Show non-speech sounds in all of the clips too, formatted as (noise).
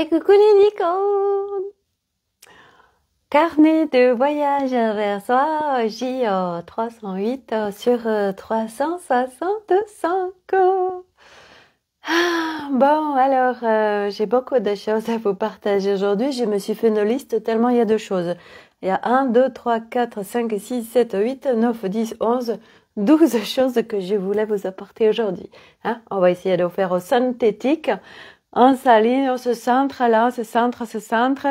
Et coucou les licornes Carnet de voyage vers soi, J308 sur 365. Euh, ah, bon, alors, euh, j'ai beaucoup de choses à vous partager aujourd'hui. Je me suis fait une liste tellement il y a de choses. Il y a 1, 2, 3, 4, 5, 6, 7, 8, 9, 10, 11, 12 choses que je voulais vous apporter aujourd'hui. Hein On va essayer de faire synthétique on s'aligne, on se centre, là on se centre, on se centre,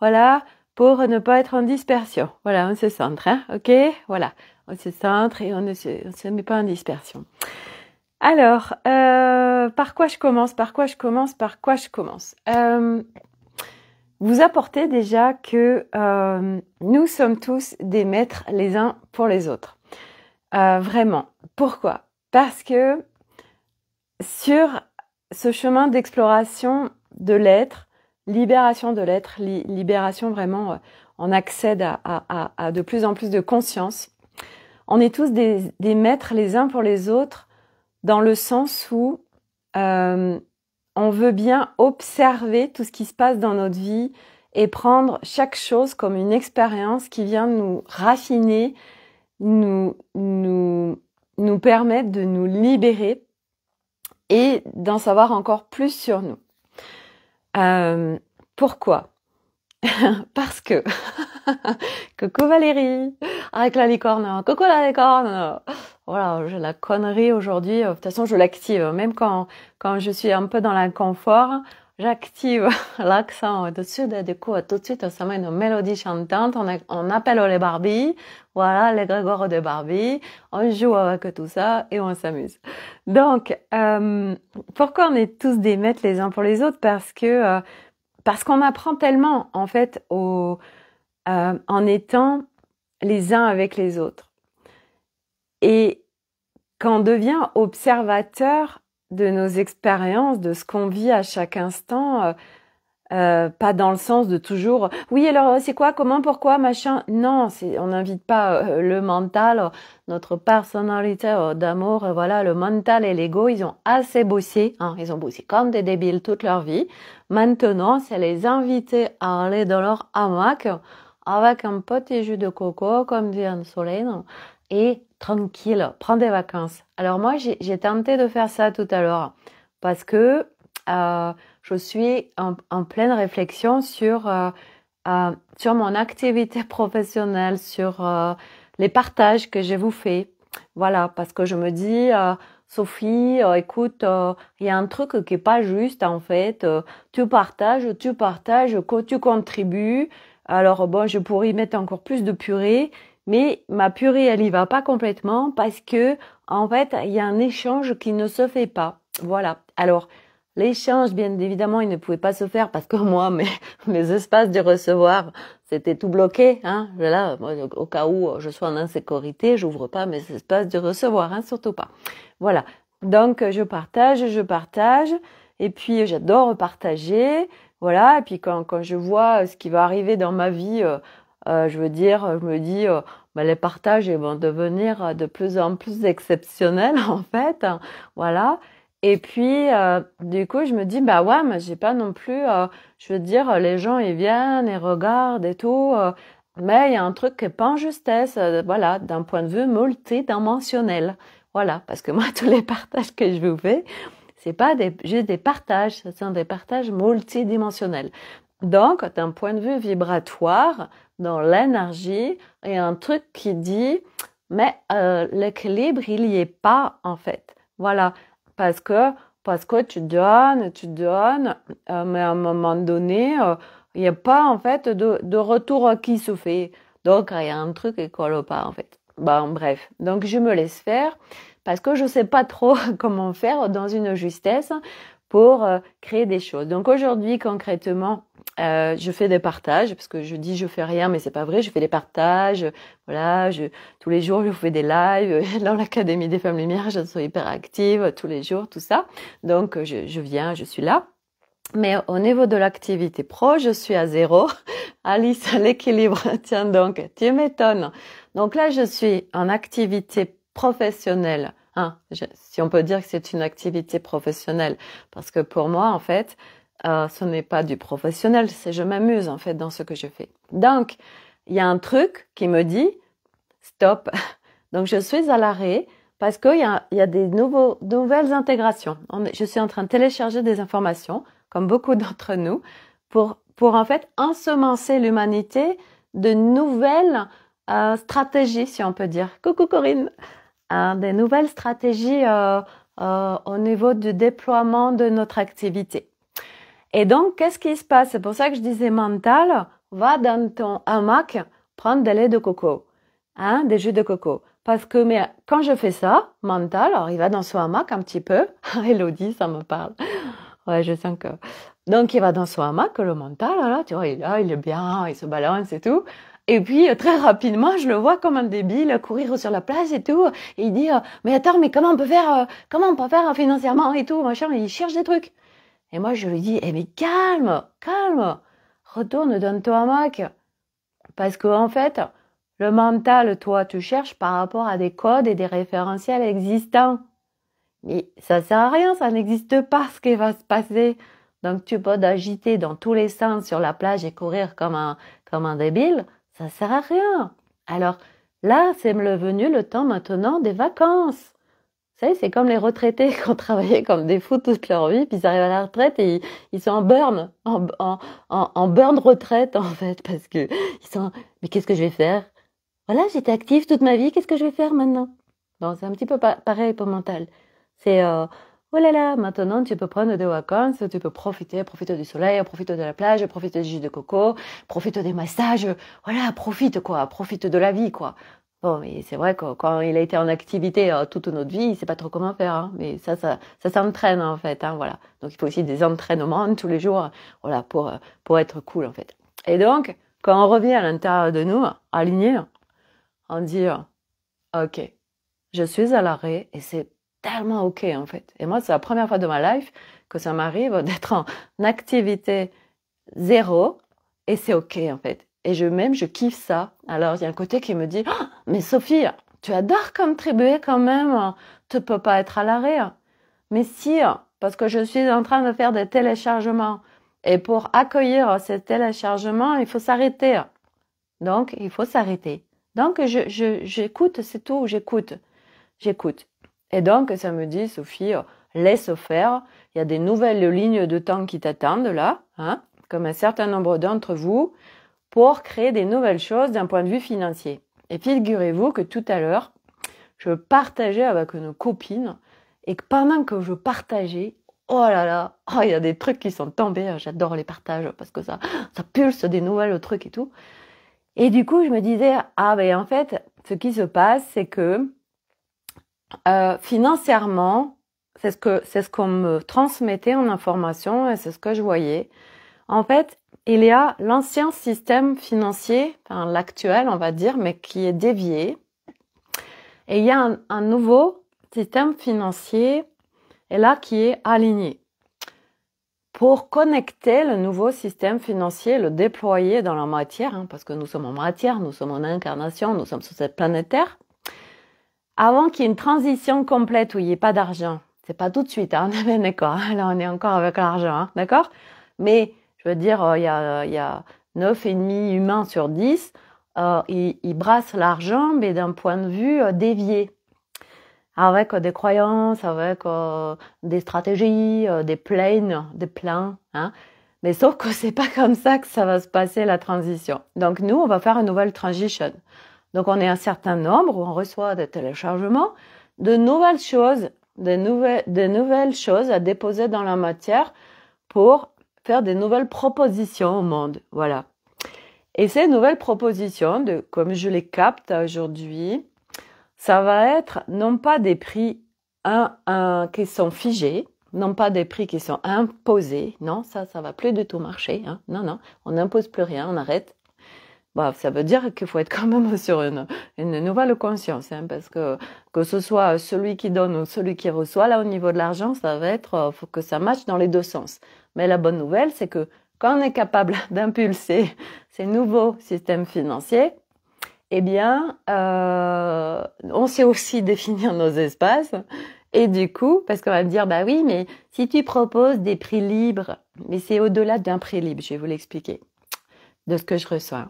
voilà, pour ne pas être en dispersion. Voilà, on se centre, hein, ok Voilà, on se centre et on ne se, met pas en dispersion. Alors, euh, par quoi je commence Par quoi je commence Par quoi je commence euh, Vous apportez déjà que euh, nous sommes tous des maîtres les uns pour les autres. vraiment. Pourquoi Parce que sur ce chemin d'exploration de l'être, libération de l'être, libération vraiment, on euh, accède à, à, à, de plus en plus de conscience. On est tous des, des maîtres les uns pour les autres dans le sens où euh, on veut bien observer tout ce qui se passe dans notre vie et prendre chaque chose comme une expérience qui vient nous raffiner, nous, nous, nous permettre de nous libérer et d'en savoir encore plus sur nous. Euh, pourquoi (laughs) Parce que... (laughs) Coucou Valérie Avec la licorne Coucou la licorne Voilà, j'ai la connerie aujourd'hui. De toute façon, je l'active. Hein. Même quand, quand je suis un peu dans l'inconfort, j'active (laughs) l'accent au-dessus de, du coup, tout de suite, on se met une mélodie chantante, on, appelle les barbies, voilà, les Grégoire de Barbie, on joue avec tout ça et on s'amuse. Donc, euh, pourquoi on est tous des maîtres les uns pour les autres Parce que, euh, parce qu'on apprend tellement, en fait, au, euh, en étant les uns avec les autres. Et quand devient observateur de nos expériences, de ce qu'on vit à chaque instant. Euh, euh, pas dans le sens de toujours oui alors euh, c'est quoi comment pourquoi machin non on n'invite pas le mental notre personnalité d'amour voilà le mental et l'ego ils ont assez bossé hein, ils ont bossé comme des débiles toute leur vie maintenant c'est les inviter à aller dans leur hamac avec un petit jus de coco comme dit Anne Solène et tranquille, prends des vacances. Alors moi, j'ai tenté de faire ça tout à l'heure parce que euh, je suis en, pleine réflexion sur, euh, euh, sur mon activité (laughs) professionnelle, sur les partages que je vous fais. Voilà, parce que je me dis, Sophie, écoute, il y a un truc qui est pas juste en fait. tu partages, tu partages, tu contribues. Alors bon, je pourrais y mettre encore plus de purée, mais ma purée elle y va pas complètement parce que en fait il y a un échange qui ne se fait pas. Voilà. Alors l'échange bien évidemment il ne pouvait pas se faire parce que (laughs) moi mes, mes espaces de recevoir c'était tout bloqué. Hein. Là au cas où je sois en insécurité j'ouvre pas mes espaces de recevoir hein, surtout pas. Voilà. Donc je partage, je partage et puis j'adore partager. Voilà, et puis quand, quand je vois ce qui va arriver dans ma vie, euh, euh, je veux dire, je me dis, euh, bah, les partages ils vont devenir euh, de plus en plus exceptionnels (laughs) en fait, hein, voilà. Et puis, euh, du coup, je me dis, bah ouais, mais j'ai pas non plus, je veux dire, les gens ils viennent et regardent et tout, mais il y a un truc qui est pas en justesse, voilà, d'un point de vue multidimensionnel, voilà, parce que (laughs) moi tous les partages que je vous fais, c'est pas des, juste des partages, ce sont des partages multidimensionnels. Donc, d'un point de vue vibratoire, dans l'énergie et un truc qui dit mais euh, l'équilibre il n'y est pas en fait voilà parce que parce que tu donnes tu donnes euh, mais à un moment donné euh, il n'y a pas en fait de, de, retour qui se fait donc il y a un truc qui colle pas en fait bon bref donc je me laisse faire parce que je ne sais pas trop (laughs) comment faire dans une justesse pour euh, créer des choses. Donc aujourd'hui concrètement, euh, je fais des partages parce que je dis je fais rien mais c'est pas vrai, je fais des partages. Voilà, tous les jours je fais des lives (laughs) dans l'académie des femmes lumières, je suis hyper active tous les jours, tout ça. Donc euh, je, je viens, je suis là. Mais au niveau de l'activité pro, je suis à zéro. (laughs) Alice, (laughs) l'équilibre, tiens donc, tu m'étonnes. Donc là, je suis en activité professionnelle Hein, si on peut dire que c'est une activité professionnelle, parce que pour moi, en fait, euh, ce n'est pas du professionnel, c'est je m'amuse en fait dans ce que je fais. Donc, il y a un truc qui me dit stop. (laughs) Donc, je suis à l'arrêt parce qu'il y a, des nouveaux, nouvelles intégrations. je suis en train de télécharger des informations, comme beaucoup (laughs) d'entre nous, pour, en fait ensemencer l'humanité de nouvelles euh, stratégies, si on peut dire. Coucou Corinne Hein, des nouvelles stratégies euh, euh, au niveau du déploiement de notre activité. Et donc, qu'est-ce qui se passe C'est pour ça que je disais mental, va dans ton hamac prendre des laits de coco, hein, des jus de coco. Parce que mais quand je fais ça, mental, alors il va dans son hamac un petit peu. (laughs) Elodie, ça me parle. Ouais, je sens que. Donc il va dans son hamac, le mental, là, tu vois, il, là, il est bien, il se balance et tout. Et puis euh, très rapidement, je le vois comme un débile euh, courir sur la place et tout. Et il dit euh, mais attends, mais comment on peut faire, comment on peut faire financièrement et tout machin. il cherche des trucs. Et moi je lui dis eh mais calme, calme, retourne donne-toi un mac parce que en fait le mental, toi, tu cherches par rapport à des codes et des référentiels existants. Mais ça sert à rien, ça n'existe pas ce qui va se passer. Donc tu peux t'agiter dans tous les sens sur la plage et courir comme un, comme un débile. Ça sert à rien. Alors là, c'est le venu le temps maintenant des vacances. Vous savez, c'est comme les retraités (laughs) qui ont travaillé comme des fous toute leur vie, puis ils arrivent à la retraite et ils, sont en burn, en, en, en, burn retraite en fait, parce que ils sont, mais qu'est-ce que je vais faire Voilà, j'étais active toute ma vie, qu'est-ce que je vais faire maintenant Bon, c'est un petit peu pareil pour mental. C'est euh, oh là maintenant tu peux prendre des vacances, tu peux profiter, profiter du soleil, profiter de la plage, profiter du jus de coco, profiter des massages, voilà, profite quoi, profite de la vie quoi. Bon, mais c'est vrai que quand il a été en activité euh, toute notre vie, il sait pas trop comment faire. Hein. Mais ça, ça, ça s'entraîne en fait. Hein, voilà. Donc il faut aussi des entraînements hein, tous les jours, voilà, pour euh, pour être cool en fait. Et donc, quand on revient à l'intérieur de nous, aligné, on dit, euh, ok, je suis à l'arrêt et c'est tellement OK, en fait. Et moi, c'est la première fois de ma life que ça m'arrive (laughs) d'être en activité zéro et c'est OK, en fait. Et je même, je kiffe ça. Alors, il y a un côté qui me dit, ah, mais Sophie, tu adores contribuer quand même. Hein. Tu peux pas être à l'arrêt. Hein. Mais si, hein, parce que je suis en train de faire des téléchargements. Et pour accueillir ces téléchargements, il faut s'arrêter. Donc, il faut s'arrêter. Donc, j'écoute, je, j'écoute c'est tout, j'écoute. J'écoute. Et donc, ça me dit, Sophie, euh, laisse faire. Il y a des nouvelles lignes de temps qui t'attendent là, hein, comme un certain nombre d'entre vous, pour créer des nouvelles choses d'un point de vue financier. Et figurez-vous que tout à l'heure, je partageais avec une copine et que pendant que je partageais, oh là là, oh, il y a des trucs qui sont tombés. Hein, j'adore les partages parce que ça, ça pulse des nouvelles trucs et tout. Et du coup, je me disais, ah ben en fait, ce qui se passe, c'est que euh, financièrement, c'est ce c'est ce qu'on me transmettait en information et c'est ce que je voyais. En fait, il y a l'ancien système financier, l'actuel, on va dire, mais qui est dévié. Et il y a un, nouveau système financier, et là qui est aligné. Pour connecter le nouveau système financier, le déployer dans la matière, hein, parce que nous sommes en matière, nous sommes en incarnation, nous sommes sur cette planète Terre, avant qu'il y ait une transition complète où il n'y ait pas d'argent. C'est pas tout de suite, hein, on est bien Là, on est encore avec l'argent, hein, d'accord Mais je veux dire, euh, il y a, il y a humains sur 10, euh, ils, ils, brassent l'argent, mais d'un point de vue euh, dévié. Avec euh, des croyances, avec des stratégies, des plaines, des plans. Hein. Mais sauf que (laughs) c'est pas comme ça que ça va se passer la transition. Donc nous, on va faire une nouvelle transition. Donc on est un certain nombre, où on reçoit des téléchargements, de nouvelles choses, des nouvelles, nouvelles choses à déposer dans la matière pour faire des nouvelles propositions au monde. Voilà. Et ces nouvelles propositions, comme je les capte aujourd'hui, ça va être non pas des prix un, un, qui sont figés, non pas des prix qui sont imposés. Non, ça, ça va plus du tout marcher. Hein. Non, non, on n'impose plus rien, on arrête bah, ça veut dire qu'il faut être quand même (laughs) sur une, une nouvelle conscience, hein, parce que que ce soit celui qui donne ou celui qui reçoit, là au niveau de l'argent, ça va être euh, faut que ça marche dans les deux sens. Mais la bonne nouvelle, c'est que quand on est capable (laughs) d'impulser (laughs) ces nouveaux systèmes financiers, eh bien, euh, on sait aussi définir nos espaces. Et du coup, parce qu'on va me dire, bah oui, mais si tu proposes des prix libres, mais c'est au-delà d'un prix libre, je vais vous l'expliquer, de ce que je reçois.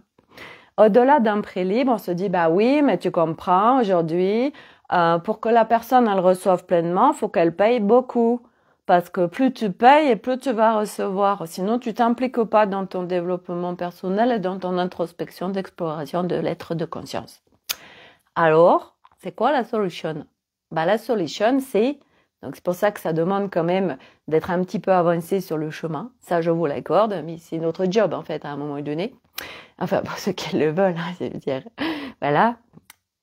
Au-delà d'un prix libre, on se dit bah oui, mais tu comprends aujourd'hui, euh, pour que la personne elle reçoive pleinement, faut qu'elle paye beaucoup. Parce que plus tu payes et plus tu vas recevoir. Sinon, tu t'impliques pas dans ton développement personnel et dans ton introspection d'exploration de l'être de conscience. Alors, c'est quoi la solution? Bah, la solution, c'est donc c'est pour ça que ça demande quand même d'être un petit peu avancé sur le chemin. Ça, je vous l'accorde, mais c'est notre job en fait à un moment donné. Enfin, (laughs) pour ceux qui le veulent, hein, je veux dire. Voilà.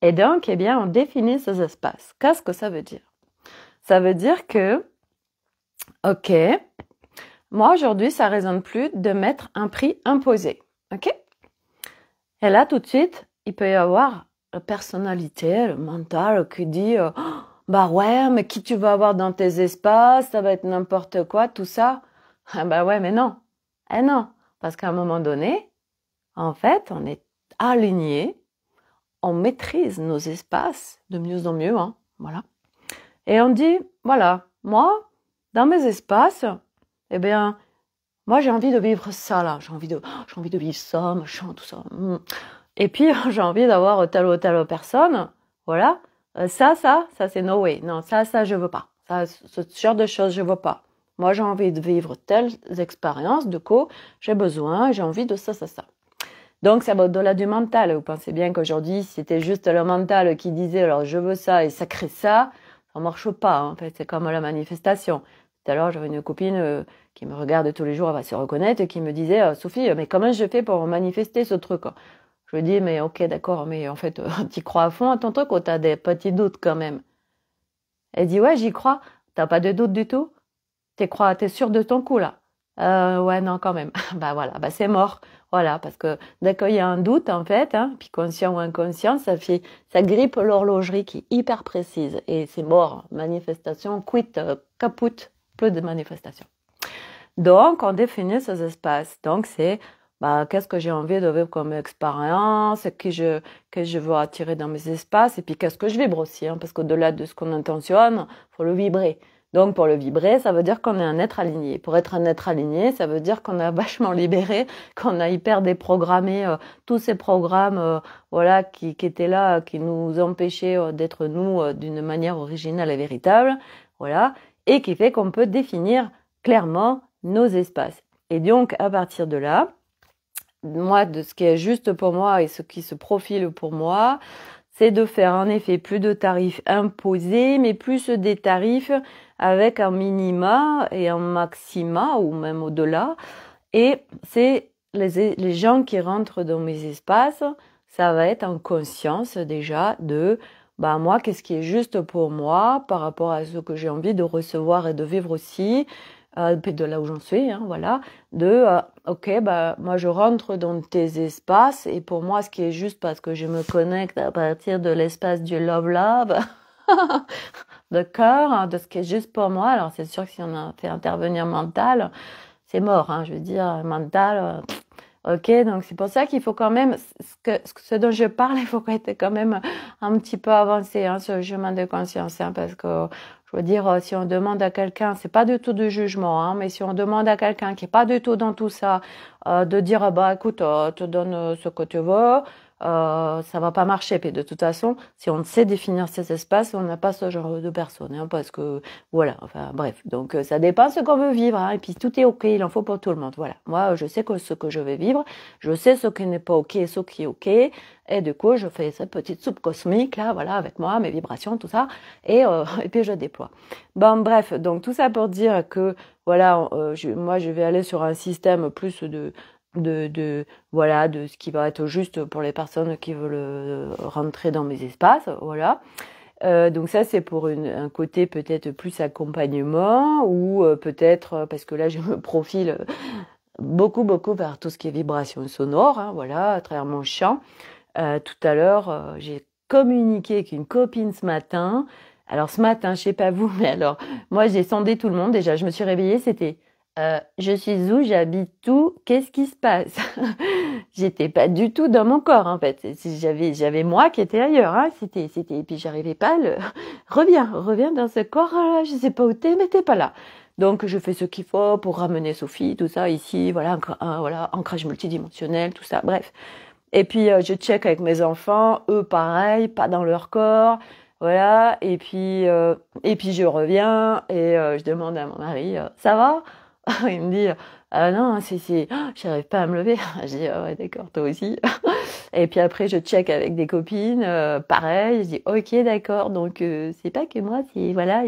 Et donc, eh bien, on définit ces espaces. Qu'est-ce que ça veut dire Ça veut dire que, ok, moi aujourd'hui, ça résonne plus de mettre un prix imposé, ok Et là, tout de suite, il peut y avoir la personnalité, le mental qui dit. Oh, bah ouais, mais qui tu vas avoir dans tes espaces, ça va être n'importe quoi, tout ça. Ah bah ouais, mais non. Eh non, parce qu'à un moment donné, en fait, on est aligné, on maîtrise nos espaces de mieux en mieux, hein, voilà. Et on dit, voilà, moi, dans mes espaces, eh bien, moi j'ai envie de vivre ça là, j'ai envie de, oh, j'ai envie de vivre ça, machin, tout ça. Mm. Et puis (laughs) j'ai envie d'avoir telle ou telle personne, voilà. Euh, ça, ça, ça c'est no way. Non, ça, ça, je veux pas. Ça, ce genre de choses, je veux pas. Moi, j'ai envie de vivre telles expériences, de coup, j'ai besoin, j'ai envie de ça, ça, ça. Donc, ça va au-delà du mental. Vous pensez bien qu'aujourd'hui, si c'était juste le mental qui disait, alors, je veux ça et ça crée ça, ça marche pas. En fait, c'est comme la manifestation. Tout à l'heure, j'avais une copine euh, qui me regarde tous les jours, elle va se reconnaître, et qui me disait, euh, Sophie, mais comment je fais pour manifester ce truc je lui dis, mais ok, d'accord, mais en fait, euh, (laughs) tu crois à fond à ton truc ou t'as des petits doutes quand même Elle dit, ouais, j'y crois. T'as pas de doute du tout T'es crois, t'es sûr de ton coup là euh, Ouais, non, quand même. (laughs) bah voilà, bah c'est mort. Voilà, parce que dès qu'il y a un doute, en fait, hein, puis conscient ou inconscient, ça fait, ça grippe l'horlogerie qui est hyper précise et c'est mort. Manifestation, quitte euh, capoute. caput, plus de manifestations Donc, on définit ces espaces. Donc, c'est bah, qu'est-ce que j'ai envie de vivre comme expérience, que je, que je veux attirer dans mes espaces, et puis qu'est-ce que je vibre aussi, hein, parce qu'au-delà de ce qu'on intentionne, faut le vibrer. Donc pour le vibrer, ça veut dire qu'on est un être aligné. Pour être un être aligné, ça veut dire qu'on a (laughs) vachement libéré, qu'on a hyper déprogrammé euh, tous ces programmes euh, voilà qui, qui, étaient là, qui nous empêchaient euh, d'être nous d'une manière originale et véritable, voilà, et qui fait qu'on peut définir clairement nos espaces. Et donc à partir de là, moi, de ce qui est juste pour moi et ce qui se profile pour moi, c'est de faire en effet plus de tarifs imposés, mais plus des tarifs avec un minima et un maxima ou même au-delà. Et c'est les, les, gens qui rentrent dans mes espaces, ça va être en conscience déjà de bah moi, qu'est-ce qui est juste pour moi par rapport à ce que j'ai envie de recevoir et de vivre aussi euh, de là où j'en suis, hein, voilà, de euh, ok, bah moi je rentre dans tes espaces et pour moi ce qui est juste parce que je me connecte à partir de l'espace du love love (laughs) de cœur, hein, de ce qui est juste pour moi. Alors c'est sûr que si on a fait intervenir mental, c'est mort. Hein, je veux dire, mental, euh, ok. Donc c'est pour ça qu'il faut quand même ce, que, ce dont je parle, (laughs) il faut être quand même un petit peu avancé hein, sur le chemin de conscience, hein, parce que je veux dire, euh, si on demande à quelqu'un, c'est pas du tout de jugement, hein, mais si on demande à quelqu'un qui est pas du tout dans tout ça, euh, de dire ah bah écoute, euh, te donne euh, ce que tu veux, euh, ça va pas marcher. Puis de toute façon, si on ne sait définir ces espaces, on n'a pas ce genre de personnes. Hein, parce que, voilà, enfin bref. Donc euh, ça dépend ce qu'on veut vivre. Hein, et puis tout est OK, il en faut pour tout le monde. Voilà, moi je sais que ce que je vais vivre, je sais ce qui n'est pas OK, ce qui est OK. Et du coup, je fais cette petite soupe cosmique, là, voilà, avec moi, mes vibrations, tout ça. Et, euh, (laughs) et puis je déploie. Bon, bref, donc tout ça pour dire que, voilà, euh, moi, je vais aller sur un système plus de de, voilà de ce qui va être juste pour les personnes qui veulent euh, rentrer dans mes espaces voilà euh, donc ça c'est pour un côté peut-être plus accompagnement ou euh, peut-être parce que là (laughs) je me profile beaucoup beaucoup vers tout ce qui est vibration sonore hein, voilà à travers mon chant tout à l'heure j'ai communiqué avec une copine ce matin alors ce matin je sais pas vous (laughs) mais alors moi j'ai sondé tout le monde déjà je me suis réveillée c'était euh, je suis où, j'habite où, qu'est-ce qui se passe (laughs) J'étais pas du tout dans mon corps en fait. J'avais j'avais moi qui était ailleurs. Hein. C'était c'était et puis j'arrivais pas. le... (laughs) Reviens, reviens dans ce corps. Là, euh, je sais pas où t'es, mais t'es pas là. Donc je fais ce qu'il faut pour ramener Sophie, tout ça ici, voilà, euh, voilà ancrage multidimensionnel, tout ça. Bref. Et puis je check avec mes enfants, eux pareil, pas dans leur corps voilà et puis et puis je reviens et je demande à mon mari ça va (laughs) il me dit ah non c'est c'est oh, j'arrive pas à me lever (laughs) j'ai dit ah ouais d'accord toi aussi (laughs) et puis après je check avec des copines euh, pareil je dis ok d'accord donc euh, c'est pas que moi c'est voilà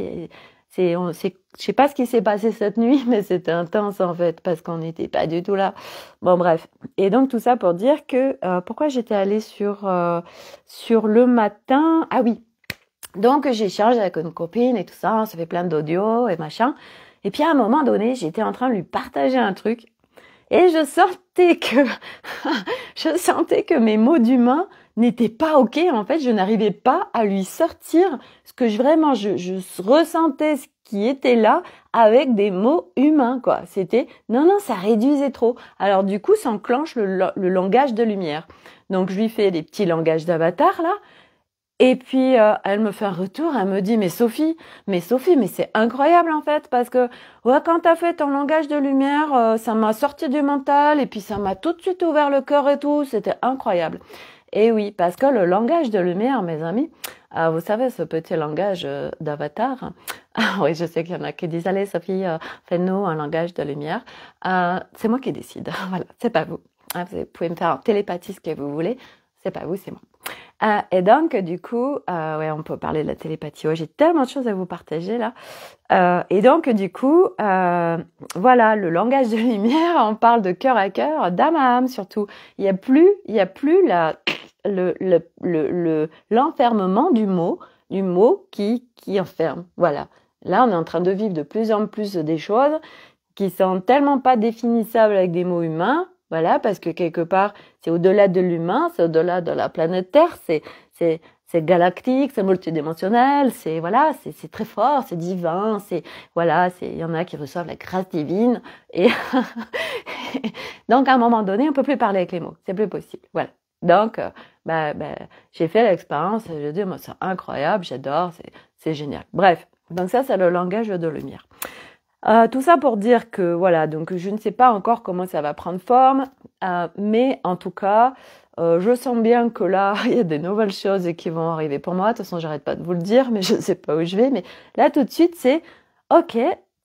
c'est on c'est je sais pas ce qui s'est passé cette nuit mais c'était intense en fait parce qu'on n'était pas du tout là bon bref et donc tout ça pour dire que euh, pourquoi j'étais allée sur euh, sur le matin ah oui donc j'échange avec une copine et tout ça, on hein, fait plein d'audio et machin. Et puis à un moment donné, j'étais en train de lui partager un truc et je sentais que (laughs) je sentais que mes mots d'humain n'étaient pas ok. En fait, je n'arrivais pas à lui sortir ce que je vraiment je, ressentais ce qui était là avec des mots humains quoi. C'était non non ça réduisait trop. Alors du coup s'enclenche enclenche le langage de lumière. Donc je lui fais des petits langages d'avatar là et puis euh, elle me fait un retour, elle me dit mais Sophie, mais Sophie, mais c'est incroyable en fait parce que ouais quand t'as fait ton langage de lumière, euh, ça m'a sorti du mental et puis ça m'a tout de suite ouvert le cœur et tout, c'était incroyable. Et oui, parce que le langage de lumière, mes amis, euh, vous savez ce petit langage d'avatar. (laughs) Ah oui, je sais qu'il y en a qui disent allez Sophie, fais-nous un langage de lumière. c'est moi qui décide, (laughs) voilà, c'est pas vous. Hein, vous pouvez me faire un télépathie ce que vous voulez c'est pas vous, c'est moi. Euh, et donc, du coup, euh, ouais, on peut parler de la télépathie. j'ai tellement de choses à vous partager là. Euh, et donc, du coup, euh, voilà, le langage de lumière, on parle de cœur à cœur, d'âme à âme surtout. Il n'y a plus, il y a plus la, le, l'enfermement le, le, du mot, du mot qui, qui enferme. Voilà. Là, on est en train de vivre de plus en plus des choses qui sont tellement pas définissables avec des mots humains voilà, parce que quelque part, c'est au-delà de l'humain, c'est au-delà de la planète Terre, c'est, c'est, c'est galactique, c'est multidimensionnel, c'est voilà, c'est, c'est très fort, c'est divin, c'est voilà, c'est il y en a qui reçoivent la grâce divine et (laughs) donc à un moment donné, on peut plus parler avec les mots, c'est plus possible. Voilà. Donc euh, bah, bah j'ai fait l'expérience, je dis moi c'est incroyable, j'adore, c'est c'est génial. Bref, donc ça c'est le langage de lumière. Euh, tout ça pour dire que voilà, donc je ne sais pas encore comment ça va prendre forme, euh, mais en tout cas, euh, je sens bien que là, (laughs) il y a des nouvelles choses qui vont arriver pour moi. De toute façon, j'arrête pas de vous le dire, mais (laughs) je ne sais pas où je vais. Mais là, tout de suite, c'est ok,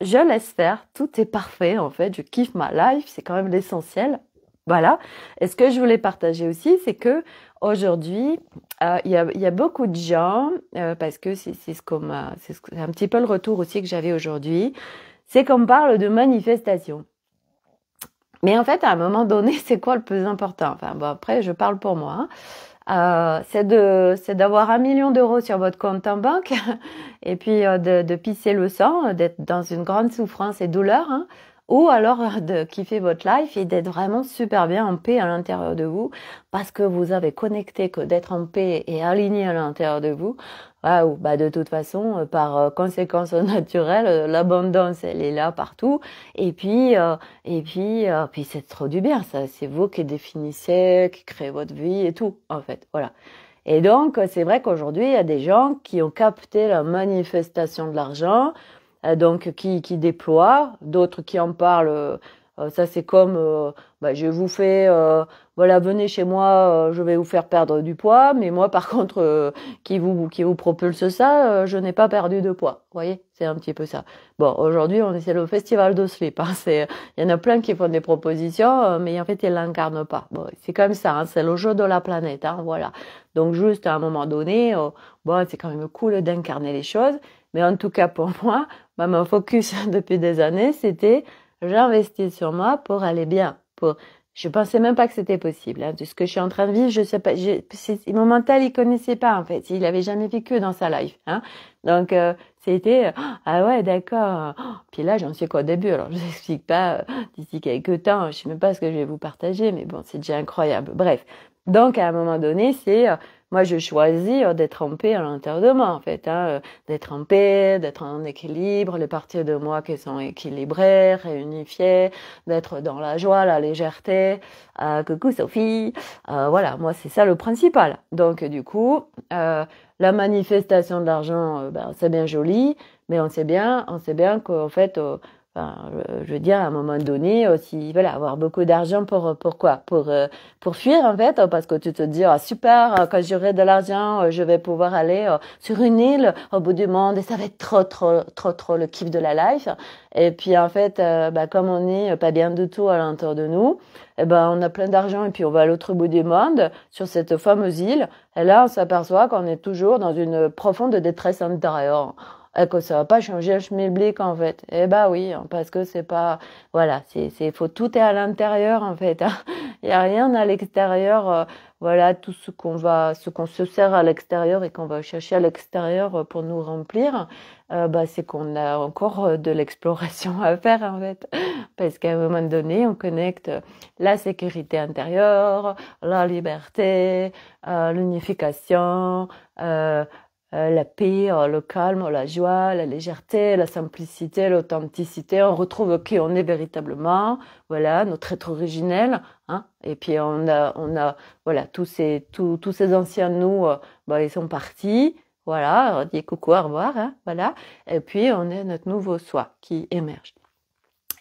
je laisse faire, tout est parfait en fait, je kiffe ma life, c'est quand même l'essentiel. Voilà. Et ce que je voulais partager aussi, c'est que aujourd'hui, il y, a beaucoup de gens, parce que c'est ce qu'on c'est un petit peu le retour aussi que j'avais aujourd'hui, c'est qu'on parle de manifestation. Mais en fait, à un moment donné, (laughs) c'est quoi le plus important Enfin, bon, après, je parle pour moi. Hein. Euh, c'est de c'est d'avoir un million d'euros sur votre compte en banque (laughs) et puis euh, de, de, pisser le sang, euh, d'être dans une grande souffrance et douleur, hein. ou alors de kiffer votre life et d'être vraiment super bien en paix à l'intérieur de vous parce que vous avez connecté que d'être en paix et aligné à l'intérieur de vous, waouh, ah, bah de toute façon, euh, par euh, conséquence (laughs) naturelle, euh, l'abondance elle est là partout. Et puis, et puis, puis c'est trop du bien, ça. C'est vous qui définissez, qui créez votre vie et tout, en fait. Voilà. Et donc, c'est vrai qu'aujourd'hui, il y a des gens qui ont capté la manifestation de l'argent, donc qui, qui déploient, d'autres qui en parlent. ça, c'est comme, bah, je vous fais voilà, venez chez moi, euh, je vais vous faire perdre du poids, mais moi par (laughs) contre, euh, qui vous qui vous propulse ça, euh, je n'ai pas perdu de poids. Vous voyez, c'est un petit peu ça. Bon, aujourd'hui, on c'est le festival de sleep. Hein, c'est il y en a plein qui font des propositions, mais en fait, ils l'incarnent pas. Bon, c'est comme ça, hein, c'est le jeu de la planète. Hein, voilà. Donc juste à un moment donné, bon, c'est quand même cool d'incarner les choses, mais en tout cas pour (laughs) moi, ma bah, mon focus (laughs) depuis des années, c'était j'investis sur moi pour aller bien, pour je pensais même pas que c'était possible. Hein. De ce que je suis en train de vivre, je sais pas. mon mental, il connaissait pas en fait. Il avait jamais vécu dans sa life. Hein. Donc euh, c'était oh, ah ouais d'accord. Oh, puis là, j'en suis qu'au début. Alors je vous explique pas euh, d'ici quelques temps. Je sais même pas ce que je vais vous partager, mais bon, c'est déjà incroyable. Bref. Donc à un moment donné, c'est euh, moi, je choisis euh, d'être en paix à l'intérieur de moi, en fait, hein, euh, d'être en paix, d'être en équilibre, les parties de moi qui sont équilibrées, réunifiées, d'être dans la joie, la légèreté. Euh, coucou Sophie. voilà, moi, c'est ça le principal. Donc, du coup, la manifestation de l'argent, ben, c'est bien joli, mais on sait bien, on sait bien qu'en fait, je veux dire, à un moment donné, aussi, voilà, avoir beaucoup d'argent pour pourquoi, euh, Pour fuir en fait, parce que tu te dis Ah, super, euh, quand j'aurai de l'argent, euh, je vais pouvoir aller sur une île au bout du monde et ça va être trop trop trop trop le kiff de la life. Et puis en fait, bah, comme on n'est pas bien du tout à l'intérieur de nous, eh ben on a plein d'argent et puis on va à l'autre bout du monde sur cette fameuse île. Et là, on s'aperçoit qu'on est toujours dans une profonde détresse intérieure. Euh, que ça va pas changer le schmilblick en fait. Eh bah oui, hein, parce que c'est pas voilà, c'est c'est faut tout est à l'intérieur en fait. Il hein. (laughs) y a rien à l'extérieur. Euh, voilà tout ce qu'on va, ce qu'on se sert à l'extérieur et qu'on va chercher à l'extérieur euh, pour nous remplir. bah c'est qu'on a encore de l'exploration (laughs) à faire en fait, parce qu'à un moment donné, on connecte la sécurité intérieure, la liberté, l'unification. Euh, euh, la paix, euh, le calme, la joie, la légèreté, la simplicité, l'authenticité. On retrouve qui on est véritablement, voilà, notre être originel. Hein. Et puis on a, on a, voilà, tous ces, tous, tous ces anciens nous, euh, bah, ils sont partis. Voilà, on dit coucou, au revoir, hein, voilà. Et puis on est notre nouveau soi qui émerge.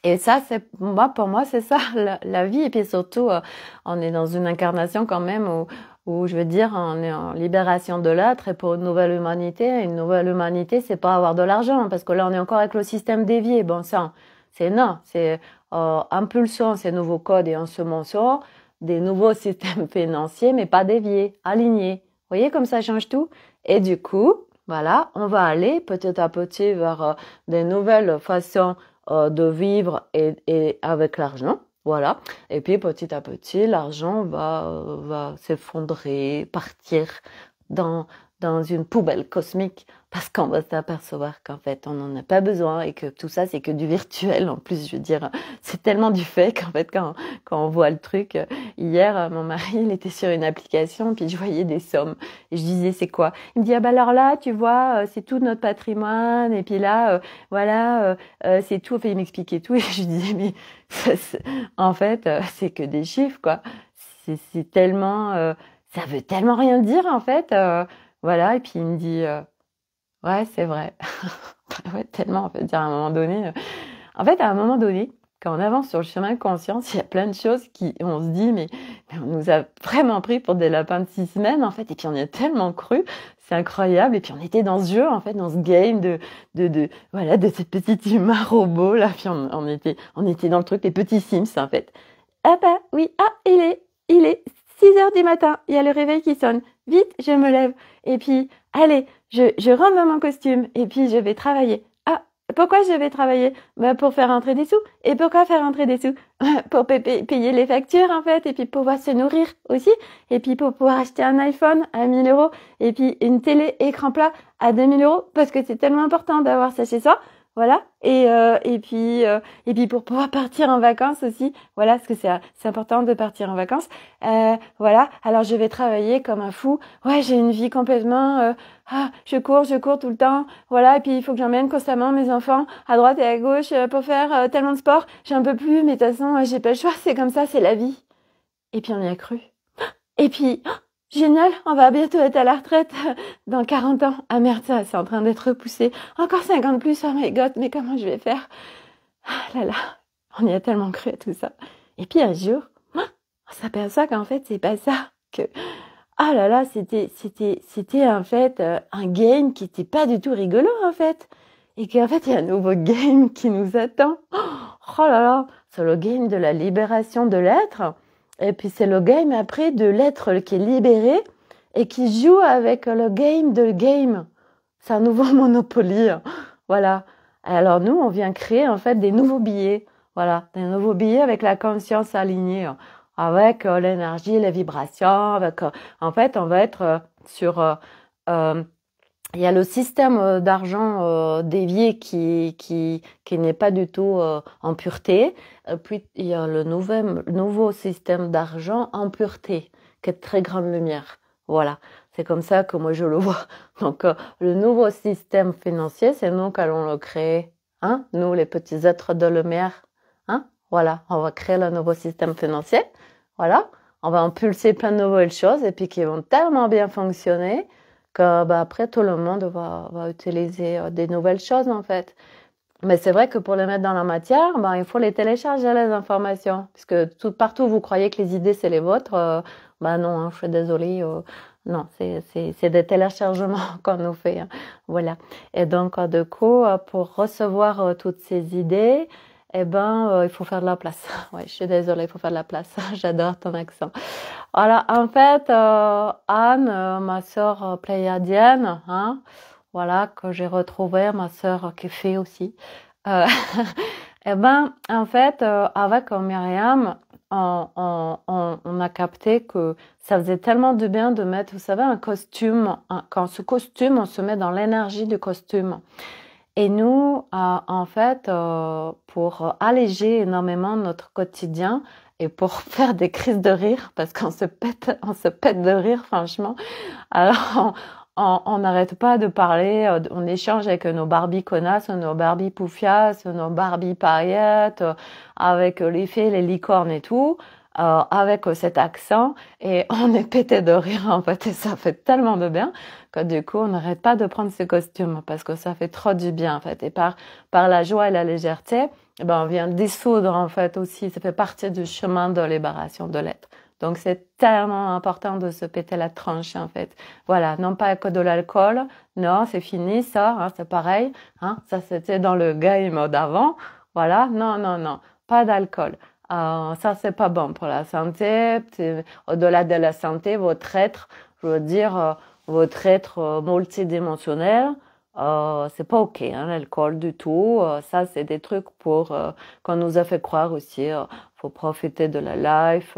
Et ça, c'est moi pour moi, c'est ça (laughs) la, vie. Et puis surtout, on est dans une incarnation quand même où où je veux dire, on est en libération de l'être, et pour une nouvelle humanité, une nouvelle humanité, c'est pas avoir de l'argent, parce que là, on est encore avec le système dévié. Bon sang, c'est non, c'est euh, impulsant ces nouveaux codes et en ensemencant des nouveaux (laughs) systèmes financiers, mais pas déviés, alignés. Vous voyez comme ça change tout Et du coup, voilà, on va aller petit à petit vers euh, des nouvelles façons euh, de vivre et avec l'argent voilà. Et puis petit à petit, l'argent va, euh, s'effondrer, partir dans une poubelle cosmique parce qu'on va s'apercevoir qu'en fait on n'en a pas besoin et que tout ça c'est que du virtuel en plus je veux dire c'est tellement du fait qu'en fait quand, quand on voit le truc hier mon mari il était sur une application puis je voyais des sommes et je disais c'est quoi il me dit ah bah alors là tu vois euh, c'est tout notre patrimoine et puis là euh, voilà euh, c'est tout enfin il m'expliquait tout (laughs) et je disais mais ça, en fait c'est que des chiffres quoi c'est tellement ça veut tellement rien dire en fait voilà et puis il me dit Ouais, c'est vrai. (laughs) ouais, tellement, en fait, dire à un moment donné. Euh, en fait, à un moment donné, quand on avance sur le chemin de conscience, il y a plein de choses qui, on se dit, mais, on nous a vraiment pris pour des lapins de six semaines, en fait, et puis on y a tellement cru, c'est incroyable, et puis on était dans ce jeu, en fait, dans ce game de, de, de voilà, de cette petite (laughs) humain robot, là, puis on, était, on était dans le truc, les petits Sims, en fait. Ah bah oui, ah, il est, il est 6 heures du matin, il y a le réveil qui sonne. Vite, je me lève. Et puis, allez, je, je rentre mon costume et puis je vais travailler. Ah, pourquoi je vais travailler bah, Pour faire entrer des sous. Et pourquoi faire entrer des sous (laughs) Pour payer les factures en fait, et puis pouvoir se nourrir aussi, et puis pour pouvoir acheter un iPhone à 1000 euros, et puis une télé écran plat à 2000 euros, parce que c'est tellement important d'avoir ça chez soi voilà. Et, euh, et puis euh, et puis pour pouvoir (laughs) partir en vacances aussi, voilà, parce que c'est c'est important de partir en vacances. Euh, voilà. Alors je vais travailler comme un fou. Ouais, j'ai une vie complètement. ah, je cours, je cours tout le temps. Voilà. Et puis il faut que j'emmène constamment mes enfants à droite et à gauche pour faire tellement de sport. J'ai un peu plus, mais de toute façon j'ai pas le choix. C'est comme ça, c'est la vie. Et puis on y a cru. Et puis Génial, on va bientôt être à la retraite (laughs) dans 40 ans. Ah merde, ça, c'est en train d'être repoussé. Encore 50 plus, oh my god, mais comment je vais faire Ah là là, on y a tellement cru à tout ça. Et puis un jour, hein, on s'aperçoit qu'en fait, c'est pas ça. Que, ah là là, c'était, c'était, c'était en fait euh, un game qui était pas du tout rigolo en fait. Et qu'en fait, il y a un nouveau game qui nous attend. Oh, oh là là, c'est le game de la libération de l'être. Et puis c'est le game après de l'être qui est libéré et qui joue avec le game de game. C'est un nouveau (laughs) Monopoly. Hein. Voilà. Alors nous, on vient créer en fait des nouveaux billets. Voilà, des nouveaux billets avec la conscience alignée, hein. avec euh, l'énergie, les vibrations. Avec, euh, en fait, on va être euh, sur euh, il y a le système euh, d'argent euh, dévié qui, qui, qui n'est pas du tout euh, en pureté. puis il y a le nouvel, nouveau système d'argent en pureté, qui est de très grande lumière. Voilà, c'est comme ça que moi je le (laughs) vois. Donc le nouveau système financier, c'est nous qui allons le créer. Hein nous, les petits êtres de lumière. Hein voilà, on va créer le nouveau système financier. Voilà, on va impulser plein de nouvelles choses et puis qui vont tellement bien fonctionner que bah, après tout le monde va, va utiliser euh, des nouvelles choses en fait. Mais c'est vrai que pour les mettre dans la matière, bah il faut les télécharger les informations. Puisque tout, partout vous croyez que les idées, c'est les vôtres, euh, bah ben non, hein, je suis désolée. Euh, non, c'est des téléchargements (laughs) qu'on nous fait. Hein. Voilà. Et donc, de coup, pour recevoir toutes ces idées, eh ben, euh, il faut faire de la place. (laughs) Ouais, je suis désolée, il faut faire de la place. (laughs) J'adore ton accent. Voilà, en fait, euh, Anne, euh, ma sœur pléiadienne, hein, voilà, que j'ai retrouvée, ma sœur qui fait aussi. (laughs) eh ben, en fait, avec Myriam, on, on, a capté que ça faisait tellement de bien de mettre, vous savez, un costume. quand ce costume, on se met dans l'énergie du costume. Et nous, euh, en fait, euh, pour alléger énormément notre quotidien et pour (laughs) faire des crises de rire, parce qu'on se pète, on se pète de rire, franchement. Alors, (laughs) on n'arrête pas de parler, euh, on échange avec nos Barbie connasses, nos Barbie poufias, nos Barbie paillettes, avec les fées, les licornes et tout. avec cet accent et (laughs) on est pété de rire en fait et ça fait tellement de bien que du coup, on n'arrête pas de prendre ce costume parce que ça fait trop du bien, en fait. Et par, par la joie et la légèreté, eh ben, on vient dissoudre, en fait, aussi. Ça fait partie du chemin de libération de l'être. Donc, c'est tellement important de se péter la tranche, en fait. Voilà, non pas que de l'alcool. Non, c'est fini, ça, hein, c'est pareil. Hein, ça, c'était dans le game d'avant. Voilà, non, non, non, pas d'alcool. Euh, ça, c'est pas bon pour la santé. Au-delà de la santé, votre être, je veux dire, euh, votre être euh, multidimensionnel, euh, c'est pas ok hein, l'alcool du tout. Euh, ça c'est des trucs pour euh, qu'on nous a fait croire aussi. faut profiter de la life.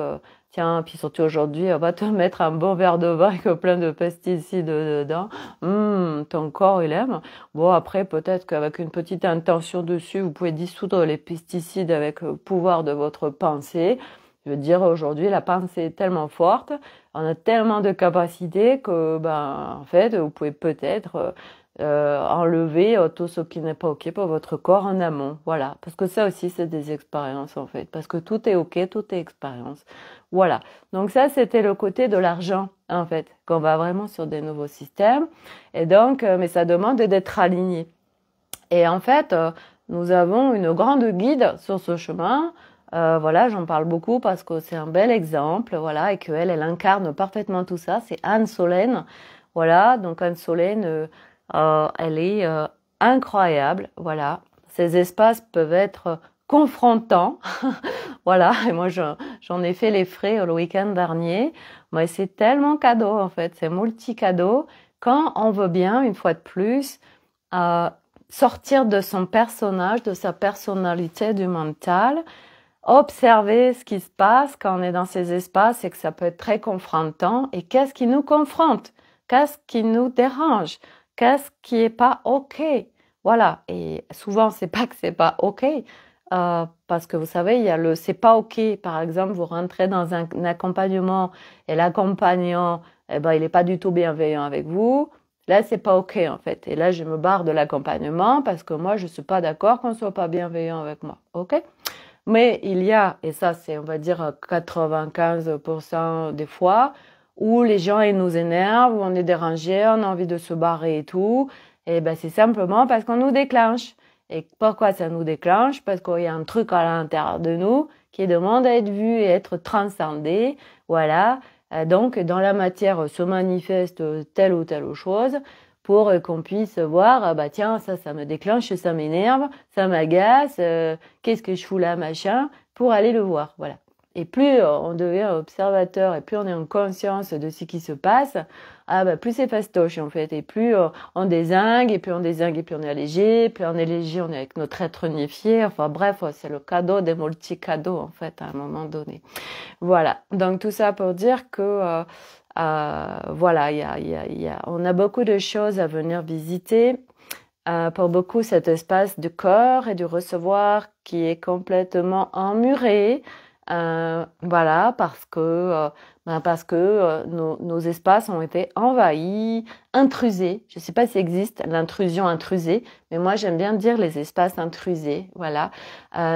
tiens, puis surtout aujourd'hui, on va te (laughs) mettre un bon verre de vin avec plein de pesticides dedans. Hmm, ton corps il aime. Bon après peut-être qu'avec une petite intention dessus, vous pouvez dissoudre les pesticides avec le pouvoir de votre pensée. Je veux dire, aujourd'hui, la pensée est tellement forte, on a tellement de capacités que, ben, en fait, vous pouvez peut-être euh, euh enlever euh, tout ce qui n'est pas OK pour votre corps en amont. Voilà. Parce que ça aussi, c'est des expériences, en fait. Parce que tout est OK, tout est expérience. Voilà. Donc ça, c'était le côté de l'argent, en fait, qu'on va vraiment sur des nouveaux systèmes. Et donc, euh, mais ça demande d'être aligné. Et en fait, nous avons une grande guide sur ce chemin euh, voilà, j'en parle beaucoup parce que c'est un bel exemple, voilà, et qu'elle, elle incarne parfaitement tout ça. C'est Anne Solène, voilà. Donc Anne Solène, euh, euh elle est euh, incroyable, voilà. Ces espaces peuvent être confrontants, (laughs) voilà. Et moi, j'en ai fait les frais le week-end dernier. Mais c'est tellement cadeau en fait, c'est multi cadeau quand on veut bien, une fois de plus. sortir de son personnage, de sa personnalité, du mental, observer ce qui se passe quand on est dans ces espaces et que ça peut être très confrontant et qu'est-ce qui nous confronte, qu'est-ce qui nous dérange, qu'est-ce qui est pas ok. Voilà. Et souvent c'est pas que c'est pas ok. Euh, parce que vous savez, il y a le c'est pas ok. Par exemple, vous rentrez dans un, accompagnement et l'accompagnant, eh ben, il n'est pas du tout bienveillant avec vous. Là, c'est pas ok en fait. Et là, je me barre de l'accompagnement parce que moi, je ne suis pas d'accord qu'on soit pas bienveillant avec moi. Ok mais il y a, et ça c'est on va dire 95% des fois, où les gens ils nous énervent, où on est dérangé, on a envie de se barrer et tout. Et ben c'est simplement parce qu'on nous déclenche. Et pourquoi ça nous déclenche Parce qu'il y a un truc à l'intérieur de nous qui demande à être vu et être transcendé. Voilà. Euh, donc dans la matière se manifeste telle ou telle chose pour euh, qu'on puisse voir, euh, bah tiens, ça, ça me déclenche, ça m'énerve, ça m'agace, euh, qu'est-ce que je fous là, machin, pour aller le voir. Voilà. Et plus on devient observateur et plus on est en conscience de ce qui se passe, ah bah plus c'est fastoche en fait. Et plus on désingue, et plus on désingue, et plus on est allégé, plus on est léger, on est avec notre être unifié. Enfin bref, c'est le cadeau des multi-cadeaux en fait à un moment donné. Voilà, donc tout ça pour dire que... Euh, voilà, y a, on a beaucoup de choses à venir visiter. Euh, pour beaucoup cet espace du corps et du recevoir qui est complètement emmuré, euh, voilà, parce que, euh, ben, parce que euh, nos, espaces ont été envahis, intrusés. Je ne sais pas si existe l'intrusion intrusée, mais moi j'aime bien dire les espaces intrusés. Voilà,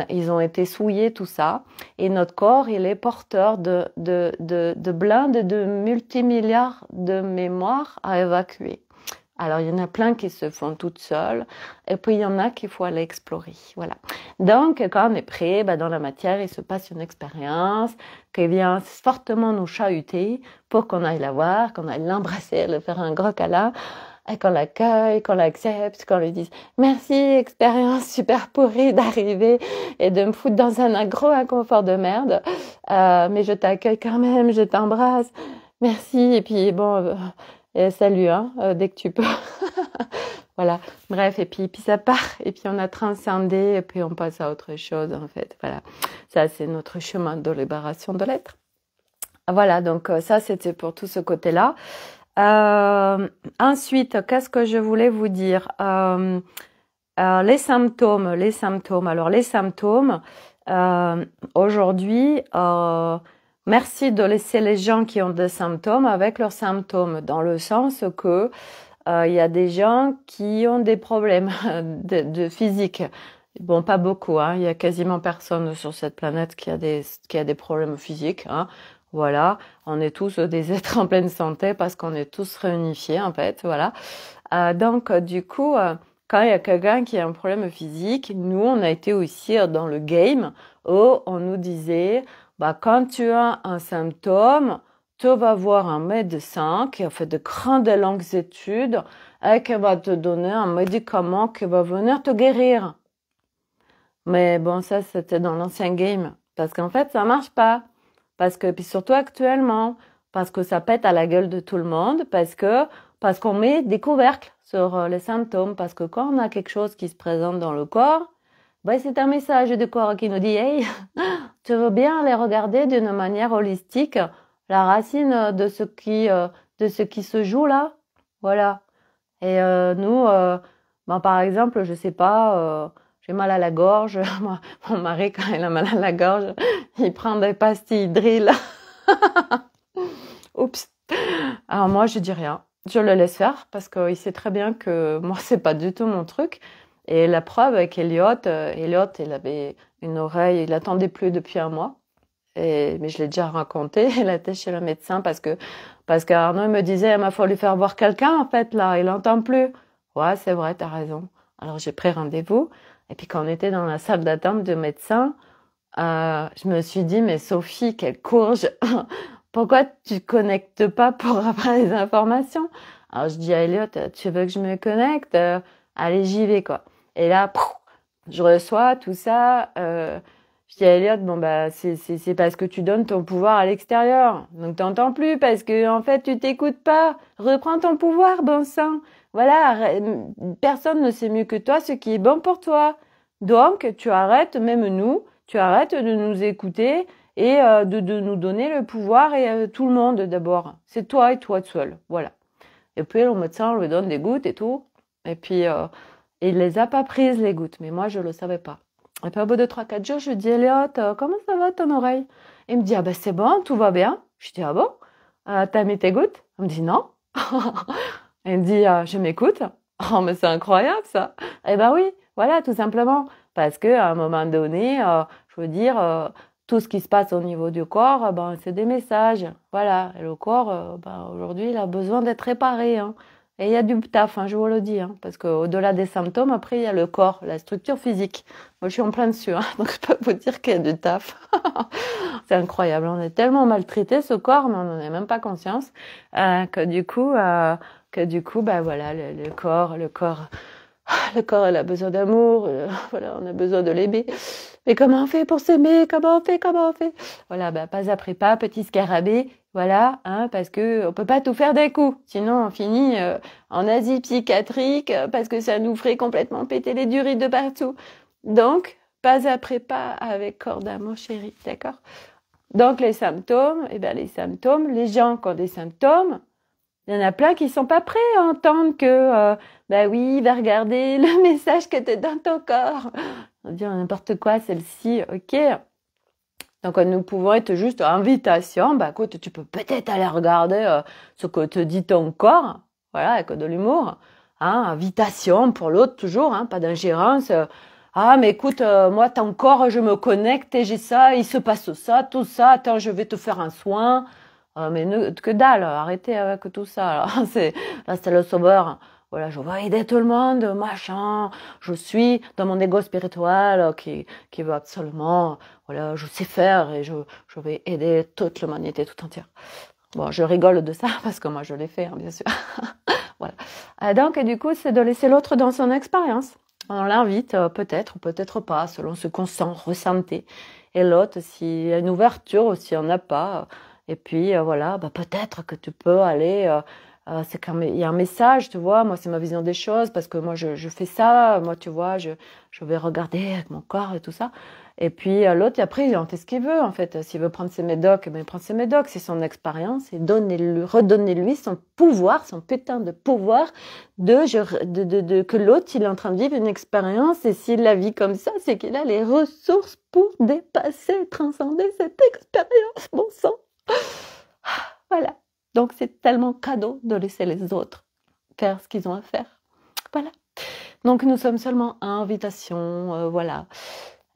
ils ont été souillés, tout ça. Et notre corps, il est porteur de, de, de, de blindes de multimilliards de mémoires à évacuer. Alors, il y en a plein qui se font toutes seules, et puis il y en a qu'il faut aller explorer. Voilà. Donc, quand on est prêt, bah, dans la matière, il se passe une expérience qui vient fortement nous chahuter pour qu'on aille la voir, qu'on aille l'embrasser, le faire un gros câlin, et qu'on l'accueille, qu'on l'accepte, qu'on lui dise merci, expérience super pourrie d'arriver et de me foutre dans un gros inconfort de merde, euh, mais je t'accueille quand même, je t'embrasse, merci, et puis bon. Euh, salut, hein, euh, dès que tu peux. (laughs) voilà. Bref, et puis, puis ça part, et puis on a transcendé, et puis on passe à autre chose, en fait. Voilà. Ça, c'est notre chemin de libération de l'être. Voilà, donc euh, ça, c'était pour tout ce côté-là. Euh, ensuite, qu'est-ce que je voulais vous dire Les symptômes, les symptômes. Alors, les symptômes, aujourd'hui, Merci de laisser les gens qui ont des symptômes avec leurs symptômes, dans le sens que euh, il y a des gens qui ont des problèmes (laughs) de, de physique. Bon, pas beaucoup. Hein. Il y a quasiment personne sur cette planète qui a des qui a des problèmes physiques. Hein. Voilà, on est tous des (laughs) êtres en pleine santé parce qu'on est tous réunifiés en fait. Voilà. Euh, donc du coup, euh, quand il y a quelqu'un qui a un problème physique, nous on a été aussi euh, dans le game où on nous disait bah, quand tu as un symptôme, tu vas voir un médecin qui a fait de grandes longues études et qui va te donner un médicament qui va venir te guérir. Mais bon, ça, c'était dans l'ancien game. Parce qu'en fait, ça marche pas. Parce que, puis surtout actuellement, parce que ça pète à la gueule de tout le monde, parce que, parce qu'on met des couvercles sur euh, les symptômes, parce que quand on a quelque chose qui se présente dans le corps, c'est un message de corps qui nous dit Hey, (laughs) tu veux bien les regarder d'une manière holistique, la racine de ce qui, euh, de ce qui se joue là Voilà. Et euh, nous, euh, ben, par exemple, je sais pas, euh, j'ai mal à la gorge. (laughs) mon mari, quand il a mal à la gorge, (laughs) il prend des pastilles drill. Oups. Alors moi, je dis rien. Je le laisse faire parce qu'il sait très bien que moi, c'est pas du tout mon truc. Et la preuve avec Elliot, euh, il avait une oreille, il attendait plus depuis un mois. Et, mais je l'ai déjà raconté, (laughs) il était chez le médecin parce que parce qu'Arnaud me disait, il m'a fallu faire voir quelqu'un en fait là, il n'entend plus. Ouais, c'est vrai, t'as raison. Alors j'ai pris rendez-vous. Et puis quand on était dans la salle d'attente de médecin, euh, je me suis dit, mais Sophie, quelle courge (laughs) Pourquoi tu te connectes pas pour avoir les informations Alors je dis à Elliot, tu veux que je me connecte euh, Allez, j'y vais quoi. Et là, je reçois tout ça. Euh, je dis à Elliot, bon bah c'est c'est parce que tu donnes ton pouvoir à l'extérieur. Donc t'entends plus parce que en fait tu t'écoutes pas. Reprends ton pouvoir, bon sang. Voilà, personne ne sait mieux que toi ce qui est bon pour toi. Donc tu arrêtes, même nous, tu arrêtes de nous écouter et euh, de, de, nous donner le pouvoir et euh, tout le monde d'abord. C'est toi et toi seul. Voilà. Et puis le médecin lui donne des gouttes et tout. Et puis euh, et il les a pas prises, les gouttes, mais moi, je ne le savais pas. Et puis, au bout de 3-4 jours, je lui dis, Elliot, euh, comment ça va ton oreille Il me dit, ah ben, c'est bon, tout va bien. Je dis, ah bon euh, T'as mis tes gouttes Il me dit, non. (laughs) il me dit, euh, je m'écoute. (laughs) Oh, mais c'est incroyable, ça. Eh ben oui, voilà, tout simplement. Parce que à un moment donné, je veux dire, tout ce qui se passe au niveau du corps, ben, c'est des messages. Voilà. Et le corps, ben, aujourd'hui, il a besoin d'être réparé. Hein. Et il y a du taf, hein, je vous le dis, hein, parce qu'au-delà des symptômes, après, il y a le corps, la structure physique. Moi, je suis en plein dessus, hein, (laughs) donc je peux vous dire qu'il y a du taf. (laughs) c'est incroyable, on est tellement maltraité, ce corps, mais on n'en a même pas conscience, euh, que du coup, euh, que du coup, bah voilà, le, corps, le corps, (sighs) le corps, il a besoin d'amour, euh, (laughs) voilà, on a besoin de l'aimer. Mais comment on fait pour s'aimer Comment on fait Comment on fait Voilà, bah, pas après pas, petit scarabée, voilà, hein, parce que on peut pas tout faire d'un coup, sinon on finit euh, en Asie psychiatrique euh, parce que ça nous ferait complètement péter les durites de partout. Donc, pas après pas avec corda, mon chéri, d'accord Donc les symptômes, eh bien les symptômes, les gens qui ont des symptômes, il y en a plein qui sont pas prêts à entendre que, euh, bah oui, va regarder (laughs) le message que tu dans ton corps. On dit n'importe quoi, celle-ci, ok. Donc euh, nous pouvons être juste invitation, bah écoute, tu peux peut-être aller regarder euh, ce que te dit ton corps, voilà, avec de l'humour. Hein, invitation pour l'autre toujours, hein, pas d'ingérence. Euh, ah, mais écoute, moi, ton corps, je me connecte et j'ai ça, il se passe ça, tout ça. Attends, je vais te faire un soin. mais ne, que dalle, arrêtez avec tout ça. (laughs) c'est, c'est le sauveur voilà, je vais aider tout le monde, machin. Je suis dans mon ego spirituel qui, qui veut absolument, voilà, je sais faire et je, je vais aider toute l'humanité tout entière. Bon, je rigole de ça (laughs) parce que moi je l'ai fait, hein, bien sûr. (laughs) voilà. Euh, donc, du coup, c'est de laisser l'autre dans son expérience. On l'invite euh, peut-être ou peut-être pas, selon ce qu'on sent, ressentait. Et l'autre, s'il y a une ouverture ou s'il n'y en a pas. Et puis, euh, voilà, bah, peut-être que tu peux aller. Euh, c'est quand il y a un message, tu vois. Moi, c'est ma vision des choses parce que moi, je, fais ça. Moi, tu vois, je, je, vais regarder avec mon corps et tout ça. Et puis euh, l'autre, après, il en fait ce qu'il veut, en fait. S'il veut prendre ses médocs, eh ben, il prend ses médocs. C'est son expérience et donnez-lui, redonnez-lui son pouvoir, son putain de pouvoir de, de, que l'autre, il est en train de vivre une expérience. Et s'il la vit comme ça, c'est qu'il a les ressources pour dépasser, transcender cette expérience. Bon sang. Ah, voilà. Donc c'est tellement cadeau de laisser les autres faire ce qu'ils ont à faire. Voilà. Donc nous sommes seulement à invitation, euh, voilà.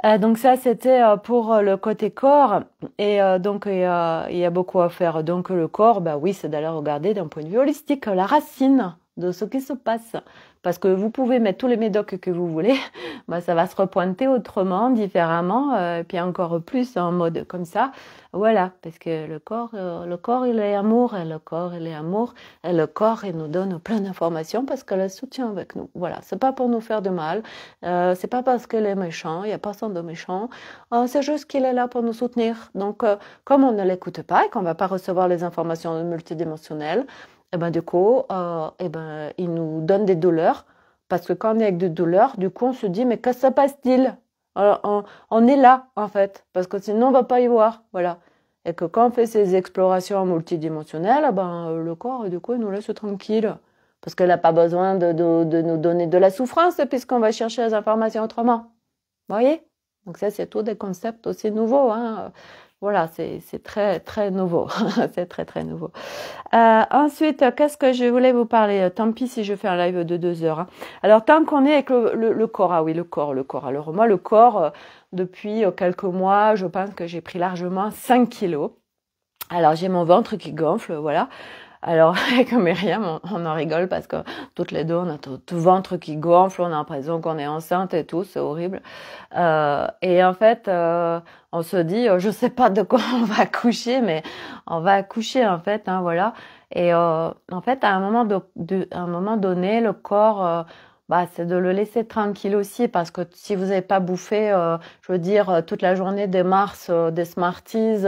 Euh, donc ça c'était euh, pour le côté corps et donc il y, a, beaucoup à faire. Donc le corps, bah oui, c'est d'aller regarder d'un point de vue holistique la racine de ce qui se passe parce que vous pouvez mettre tous les médocs que vous voulez, (laughs) bah, ça va se repointer autrement, différemment, euh, et puis encore plus en mode comme ça. Voilà, parce que le corps, euh, le corps, il est amour, et le corps, il est amour, et le corps, il nous donne plein d'informations parce qu'elle soutient avec nous. Voilà, c'est pas pour nous faire de mal, euh, c'est pas parce qu'elle est méchant, il n'y a personne de méchant, euh, c'est juste qu'il est là pour nous soutenir. Donc, comme on ne l'écoute pas et qu'on ne va pas recevoir les informations multidimensionnelles, eh ben, du coup, euh, eh ben, il nous donne des douleurs. Parce que quand on est avec des douleurs, du coup, on se dit, mais que se passe-t-il on, est là, en fait, parce que sinon, on va pas y voir. Voilà. Et que quand on fait ces explorations multidimensionnelles, eh ben, euh, le corps, du coup, il nous laisse tranquille. Parce qu'elle n'a pas besoin de, nous donner de la souffrance, puisqu'on va chercher les informations autrement. Vous voyez Donc ça, c'est tout des concepts aussi nouveaux. Hein voilà, c'est très très nouveau, (laughs) c'est très très nouveau. Euh, ensuite, qu'est-ce que je voulais vous parler Tant pis si je fais un live de deux heures. Hein. Alors tant qu'on est avec le, le, le, corps, ah oui, le corps, le corps. Alors moi, le corps, euh, depuis euh, quelques mois, je pense que j'ai pris largement 5 kilos. Alors j'ai mon ventre qui gonfle, voilà. Alors, avec (laughs) Myriam, on, en rigole parce que toutes les deux, on a tout, ventre qui gonfle, on a l'impression qu'on est enceinte et tout, c'est horrible. Euh, et en fait, euh, on se dit, euh, je sais pas de quoi (laughs) on va coucher, mais on va coucher en fait, hein, voilà. Et en fait, à un moment, donné, le corps bah, c'est de le laisser tranquille aussi parce que si vous n'avez pas bouffé, je veux dire, toute la journée des Mars, des Smarties,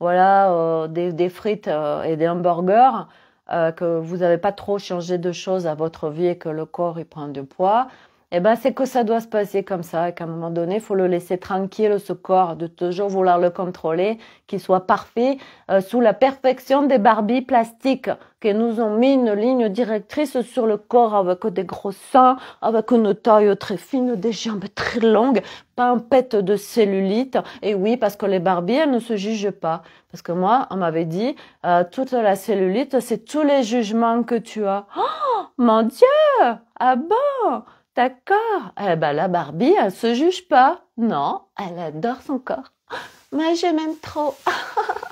voilà, euh, des, frites euh, et des hamburgers, euh, que vous n'avez pas trop changé de choses à votre vie et que le corps y prend du poids, eh ben, c'est que ça doit se passer comme ça qu'à un moment donné, il faut le laisser tranquille, ce corps, de toujours vouloir le contrôler, qu'il soit parfait, euh, sous la perfection des Barbies plastiques qui nous ont mis une ligne directrice sur le corps avec des gros seins, avec une taille très fine, des jambes très longues, pas un de cellulite. Et oui, parce que les Barbies, elles ne se jugent pas. Parce que moi, on m'avait dit, euh, toute la cellulite, c'est tous les jugements que tu as. Oh, mon Dieu Ah bon D'accord. Eh ben, la Barbie, elle se juge pas. Non, elle adore son corps. Moi, je m'aime trop.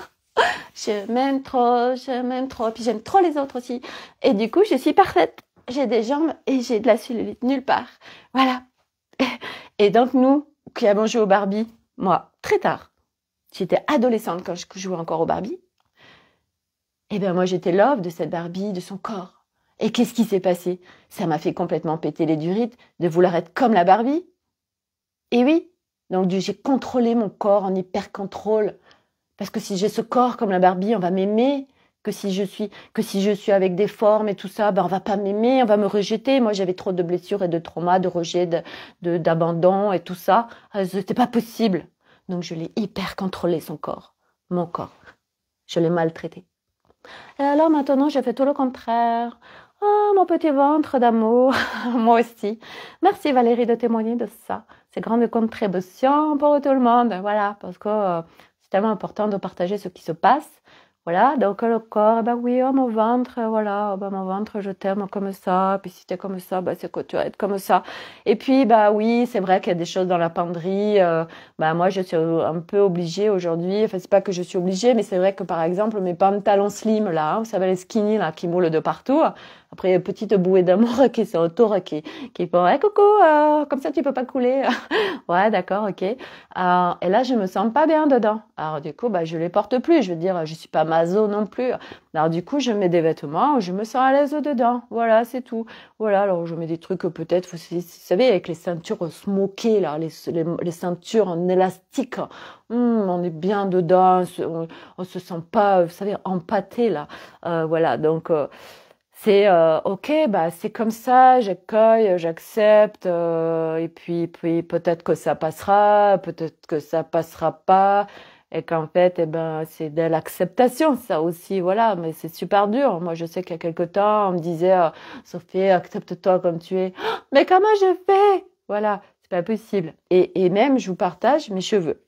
(laughs) je m'aime trop, je m'aime trop. Puis j'aime trop les autres aussi. Et du coup, je suis parfaite. J'ai des jambes et j'ai de la cellulite nulle part. Voilà. (laughs) Et donc, nous, qui avons joué au Barbie, moi, très tard, j'étais adolescente quand je jouais encore au Barbie. Eh ben moi, j'étais love de cette Barbie, de son corps et qu'est-ce qui s'est passé Ça m'a fait complètement péter les durites de vouloir être comme la Barbie. Et oui, donc j'ai contrôlé mon corps en hyper-contrôle. Parce que si j'ai ce corps comme la Barbie, on va m'aimer. Que si je suis, que si je suis avec des formes et tout ça, ben on va pas m'aimer, on va me rejeter. Moi, j'avais trop de blessures et de traumas, de rejet, d'abandon et tout ça. Ce ah, n'était pas possible. Donc je l'ai hyper contrôlé son corps, mon corps. Je l'ai maltraité. Et alors maintenant, j'ai fait tout le contraire. Ah, mon petit ventre d'amour, (laughs) moi aussi. Merci Valérie de témoigner de ça. C'est grande contribution pour tout le monde. Voilà, parce que euh, c'est tellement important de partager ce qui se passe. Voilà, donc le corps, ben oui, oh, mon ventre, voilà, oh, ben mon ventre, je t'aime comme ça, puis si t'es comme ça, ben, c'est que tu vas être comme ça. Et puis, bah oui, c'est vrai qu'il y a des choses dans la penderie, euh, moi je suis un peu obligée aujourd'hui, enfin c'est pas que je suis obligée, mais c'est vrai que par exemple mes pantalons slim là, hein, vous savez les skinny là qui moulent de partout, après, euh, petite bouée d'amour, (laughs) qui c'est un qui, qui fait hey, coucou, euh, comme ça tu peux pas couler. (laughs) ouais, d'accord, ok. Euh, et là, je me sens pas bien dedans. Alors du coup, bah, je les porte plus. Je veux dire, je suis pas mazo non plus. Alors du coup, je mets des vêtements où je me sens à l'aise dedans. Voilà, c'est tout. Voilà, alors je mets des trucs peut-être, vous, savez, avec les ceintures smokées, là, les, les, ceintures en élastique. Hmm, on est bien dedans, on, se sent pas, vous savez, empâté là. Euh, voilà, donc... Euh, c'est euh, ok, bah c'est comme ça, j'accueille, j'accepte, euh, et puis puis peut-être que ça passera, peut-être que ça passera pas, et qu'en fait, eh ben c'est de l'acceptation, ça aussi, voilà. Mais c'est super dur. Moi, je sais qu'il y a quelque temps, on me disait euh, Sophie, accepte-toi comme tu es. mais comment je fais Voilà, c'est pas possible. Et, et même, je vous partage mes cheveux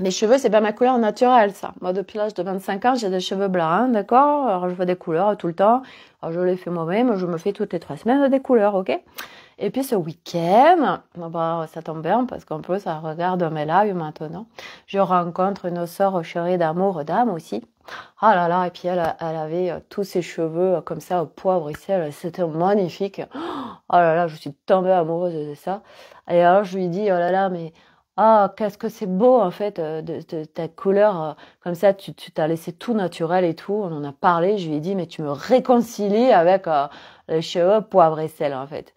mes cheveux, c'est pas ma couleur naturelle, ça. Moi, depuis l'âge de 25 ans, j'ai des cheveux blancs, hein, d'accord Alors, je fais des couleurs tout le temps. Alors, je les fais moi-même, je me fais toutes les trois semaines des couleurs, ok Et puis, ce week-end, ah bah, ça tombe bien, parce qu'en plus, ça regarde mes lives maintenant. Je rencontre une sœur chérie d'amour d'âme aussi. Oh là là, et puis elle, elle avait euh, tous ses cheveux euh, comme ça au poivre ici, c'était magnifique. Oh là là, je suis tombée amoureuse de ça. Et alors je lui dis, oh là là, mais ah, qu'est-ce que c'est beau en fait, euh, de, de, ta couleur euh, comme ça, tu t'as laissé tout naturel et tout. On en a parlé, je lui ai dit, mais tu me réconcilies avec euh, les cheveux poivre et sel en fait.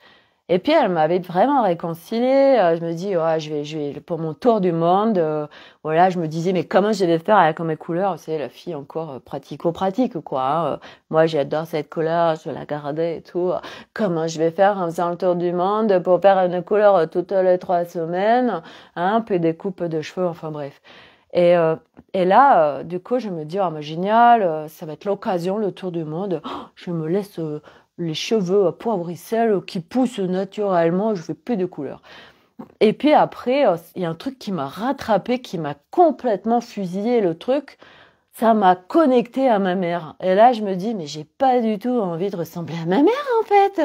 Et puis elle m'avait vraiment réconciliée. Euh, je me dis, ouais, je vais, je vais pour mon tour du monde. Euh, voilà, je me disais, mais comment je vais faire avec mes couleurs C'est la fille encore euh, pratico-pratique, quoi. Hein. Moi, j'adore cette couleur, je la garder et tout. Comment je vais faire en faisant le tour du monde pour faire une couleur toutes les trois semaines, hein, puis des coupes de cheveux, enfin bref. Et, et là, du coup, je me dis, ah, mais génial, ça va être l'occasion, le tour du monde. Oh, je me laisse les cheveux à poivre et sel qui poussent naturellement, je fais plus de couleurs. Et puis après, euh, il y a un truc qui m'a rattrapé, qui m'a complètement fusillé le truc. Ça m'a connecté à ma mère. Et là, je me dis, mais j'ai pas du tout envie de ressembler à ma mère, en fait.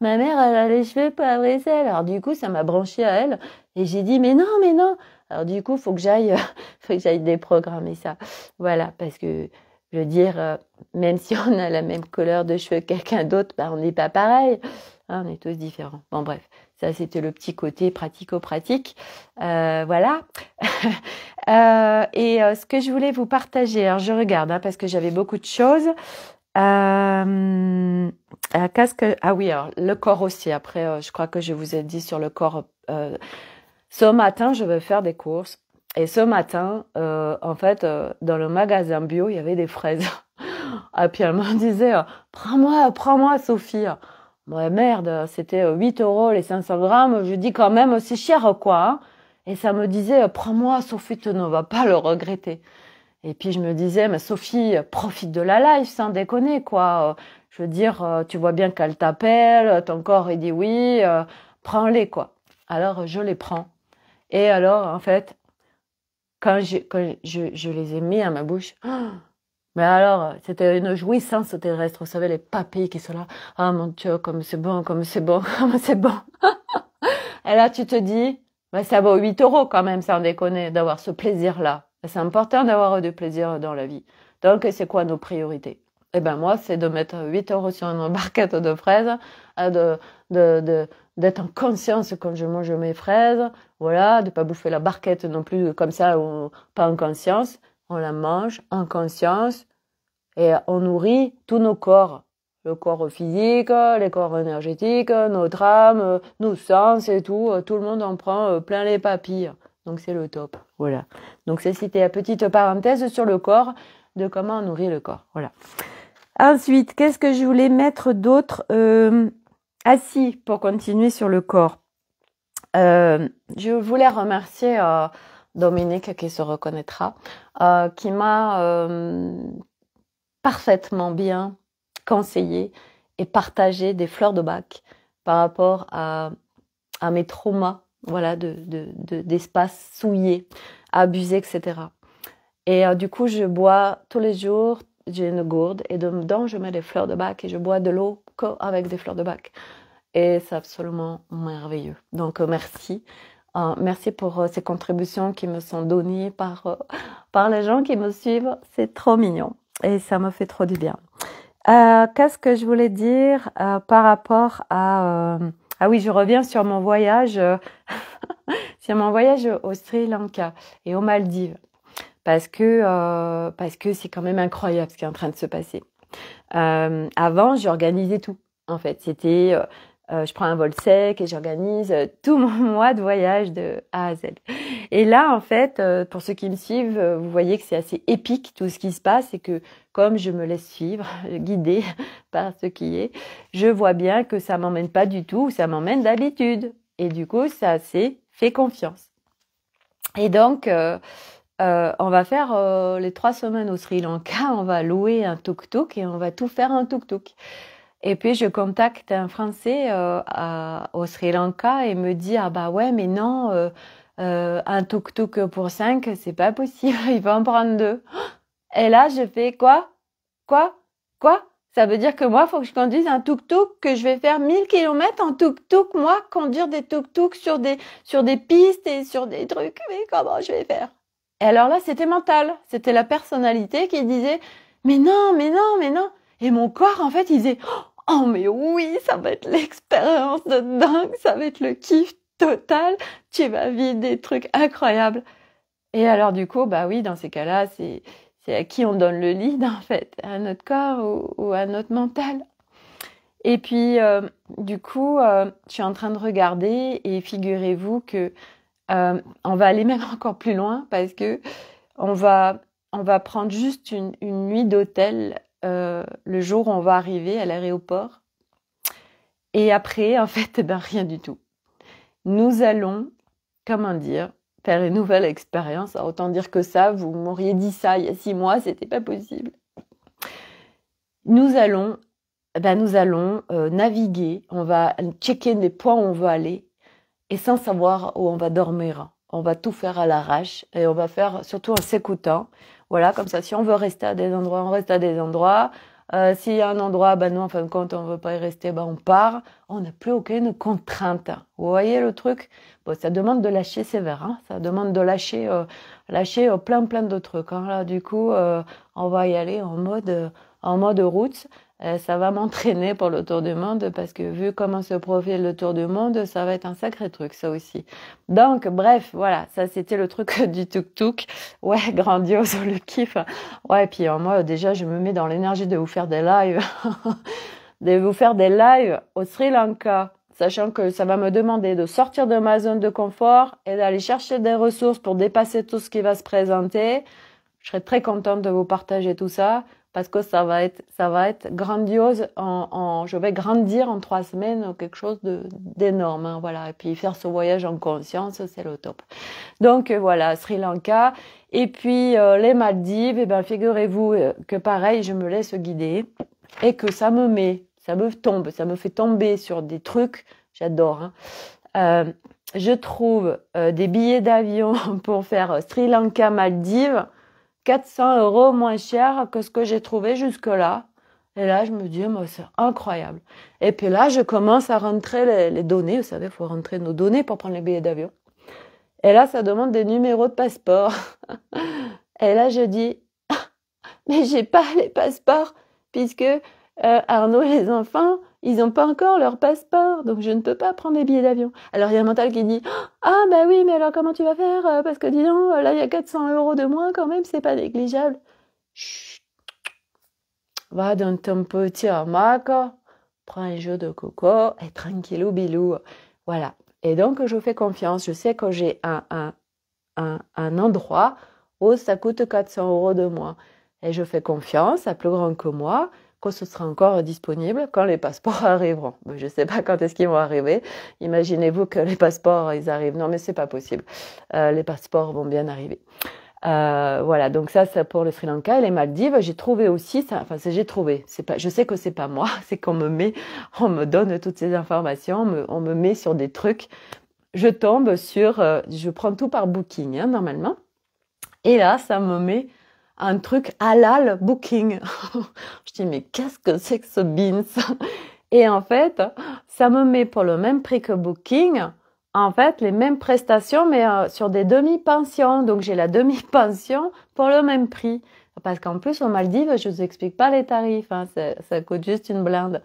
Ma mère, elle a les cheveux poivre et sel. Alors, du coup, ça m'a branché à elle. Et j'ai dit, mais non, mais non. Alors, du coup, faut que j'aille, (laughs) faut que j'aille déprogrammer ça. Voilà. Parce que je veux dire, euh, même si on a la même couleur de cheveux que quelqu'un d'autre, bah, on n'est pas pareil. Hein, on est tous différents. Bon, bref, ça c'était le petit côté pratico-pratique. Euh, voilà. (laughs) Euh, et ce que je voulais vous partager, alors je regarde hein, parce que j'avais beaucoup de choses. ce ah oui alors le corps aussi après je crois que je vous ai dit sur le corps ce matin je veux faire des courses et ce matin, euh, en fait, euh, dans le magasin bio, il y avait des fraises. Et (laughs) ah, puis elle me disait, euh, prends-moi, prends-moi, Sophie. Ouais, merde, c'était 8 euh, euros les 500 grammes. Je dis quand même, c'est cher, quoi. Hein. Et ça me disait, prends-moi, Sophie, tu ne vas pas le regretter. Et puis je me disais, mais Sophie, profite de la life, sans déconner, quoi. Je veux dire, tu vois bien qu'elle t'appelle, ton corps, il dit oui, prends-les, quoi. Alors je les prends. Et alors, en fait, quand je, quand je, je les ai mis à ma bouche, (gasps) mais alors, c'était une jouissance terrestre. Vous savez, les papilles qui sont là. Ah, mon Dieu, comme c'est bon, comme c'est bon, (laughs) comme c'est bon. (laughs) Et là, tu te dis, bah, ça vaut 8 euros quand même, sans déconner, d'avoir ce plaisir-là. C'est important d'avoir du plaisir dans la vie. Donc, c'est quoi nos priorités? Eh ben, moi, c'est de mettre 8 euros sur une barquette de fraises, hein, de, de, de, d'être en conscience quand je mange mes fraises, voilà, de pas bouffer la barquette non plus comme ça, ou pas en conscience. On la mange en conscience et on nourrit tous nos corps, le corps physique, les corps énergétiques, notre âme, nos sens et tout. Tout le monde en prend euh, plein les papilles. Donc c'est le top, voilà. Donc c'est c'était la petite parenthèse sur le corps, de comment on nourrit le corps, voilà. Ensuite, qu'est-ce que je voulais mettre d'autre euh, assis ah pour continuer sur le corps. Euh, je voulais remercier euh, Dominique qui se reconnaîtra, euh, qui m'a parfaitement bien conseillé et partagé des fleurs de bac par rapport à, mes traumas, voilà, de d'espace souillé, abusé, etc. Et du coup, je bois tous les jours j'ai une gourde et dedans je mets des fleurs de bac et je bois de l'eau avec des fleurs de bac. Et c'est absolument merveilleux. Donc euh, merci. Euh, merci pour euh, ces contributions qui me sont données par, par les gens qui me suivent. C'est trop mignon et ça me fait trop du bien. Qu'est-ce que je voulais dire par rapport à... ah oui, je reviens sur mon voyage, (laughs) sur mon voyage au Sri Lanka et aux Maldives parce que euh, parce que c'est quand même incroyable ce qui est en train de se passer. Euh, avant, j'organisais tout. En fait, c'était euh, je prends un vol sec et j'organise tout mon (laughs) mois de voyage de A à Z. Et là, en fait, pour ceux qui me suivent, vous voyez que c'est assez épique tout ce qui se passe et que comme je me laisse suivre, (laughs) guider (laughs) par ce qui est, je vois bien que ça m'emmène pas du tout, ça m'emmène d'habitude. Et du coup, ça s'est fait confiance. Et donc, euh, on va faire euh, les trois semaines au Sri Lanka, (laughs) on va louer un tuk-tuk et on va tout faire en tuk-tuk. Et puis je contacte un Français euh, au Sri Lanka et me dit ah bah ouais mais non un tuk-tuk pour cinq c'est pas possible (laughs) il va en prendre deux. Et là je fais quoi quoi quoi ça veut dire que moi faut que je conduise un tuk-tuk que je vais faire 1000 km en tuk-tuk moi conduire des tuk-tuk sur des sur des pistes et sur des trucs mais comment je vais faire et alors là, c'était mental. C'était la personnalité qui disait, mais non, mais non, mais non. Et mon corps, en fait, il disait, oh, oh, mais oui, ça va être l'expérience de dingue, ça va être le kiff total, tu vas vivre des trucs incroyables. Et alors, du coup, bah oui, dans ces cas-là, c'est, c'est à qui on donne le lead, en fait, à notre corps ou, à notre mental. Et puis, euh, du coup, tu euh, je suis en train de regarder et figurez-vous que euh, on va aller même (laughs) encore plus loin parce que on va, on va prendre juste une, nuit d'hôtel euh, le jour où on va arriver à l'aéroport. Et après, en fait, (laughs) eh ben, rien du tout. Nous allons, comment dire, faire une nouvelle expérience. Autant dire que ça, vous m'auriez dit ça il y a six mois, c'était pas possible. Nous allons, eh ben, nous allons euh, naviguer, on va checker des points où on veut aller et sans savoir où on va dormir. On va tout faire à l'arrache et on va faire surtout en s'écoutant. Voilà, comme ça, si on veut rester à des endroits, on reste à des endroits. Euh, s'il y a un endroit, ben non, en fin de compte, on ne veut pas y rester, ben on part. On n'a plus aucune contrainte. Vous voyez le truc bon, Ça demande de lâcher sévère. Hein. ça demande de lâcher, euh, lâcher euh, plein, plein de trucs. Hein Là, du coup, on va y aller en mode, en mode route. Euh, ça va m'entraîner pour le Tour du Monde parce que vu comment se profile le Tour du Monde, ça va être un sacré truc, ça aussi. Donc, bref, voilà, ça c'était le truc (laughs) du tuk-tuk. Ouais, (laughs) grandiose, le kiff. Ouais, et puis euh, moi, déjà, je me mets dans l'énergie de vous faire des lives, (laughs) de vous faire des lives au Sri Lanka sachant que ça va me demander de sortir de ma zone de confort et d'aller chercher des ressources pour dépasser tout ce qui va se présenter. Je serais très contente de vous partager tout ça parce que ça va être, ça va être grandiose. En, en je vais grandir en trois semaines, quelque chose d'énorme. Hein, voilà. Et puis faire ce voyage en conscience, c'est le top. Donc euh, voilà, Sri Lanka. Et puis euh, les Maldives, et eh ben figurez-vous euh, que pareil, je me laisse guider et que ça me met, ça me tombe, ça me fait tomber sur des trucs. J'adore. Hein. Euh, je trouve des billets d'avion (laughs) pour faire Sri Lanka Maldives 400 euros moins cher que ce que j'ai trouvé jusque-là. Et là, je me dis, moi, c'est incroyable. Et puis là, je commence à rentrer les, données. Vous savez, il faut rentrer nos données pour prendre les billets d'avion. Et là, ça demande des numéros de passeport. (laughs) Et là, je dis, (laughs) mais j'ai pas les passeports puisque euh, Arnaud et les enfants, ils n'ont pas encore leur passeport, donc je ne peux pas prendre mes billets d'avion. Alors il y a un mental qui dit Ah bah oui, mais alors comment tu vas faire euh, Parce que dis donc, euh, là il y a 400 euros de moins quand même, c'est pas négligeable. Chut. Va dans ton petit hamac, prends un jeu de coco et tranquillou bilou. Voilà. Et donc je fais confiance, je sais que j'ai un, un, un, un endroit où ça coûte 400 euros de moins. Et je fais confiance à plus grand que moi que ce sera encore disponible quand les passeports (laughs) arriveront. Je ne sais pas quand est-ce qu'ils vont arriver. Imaginez-vous que les passeports, ils arrivent. Non, mais c'est pas possible. Euh, les passeports vont bien arriver. Euh, voilà, donc ça, c'est pour le Sri Lanka et les Maldives. J'ai trouvé aussi, ça, enfin, j'ai trouvé. C'est pas, je sais que c'est pas moi, (laughs) c'est qu'on me met, on me donne toutes ces informations, on me, met sur des trucs. Je tombe sur, euh, je prends tout par booking hein, normalement. Et là, ça me met un truc halal booking. (laughs) je dis mais qu'est-ce que c'est que ce beans (laughs) Et en fait, ça me met pour le même prix que booking, en fait, les mêmes prestations, mais euh, sur des demi-pensions. Donc j'ai la demi-pension pour le même prix. Parce qu'en plus, aux Maldives, je ne vous explique pas les tarifs, hein, ça coûte juste une blinde.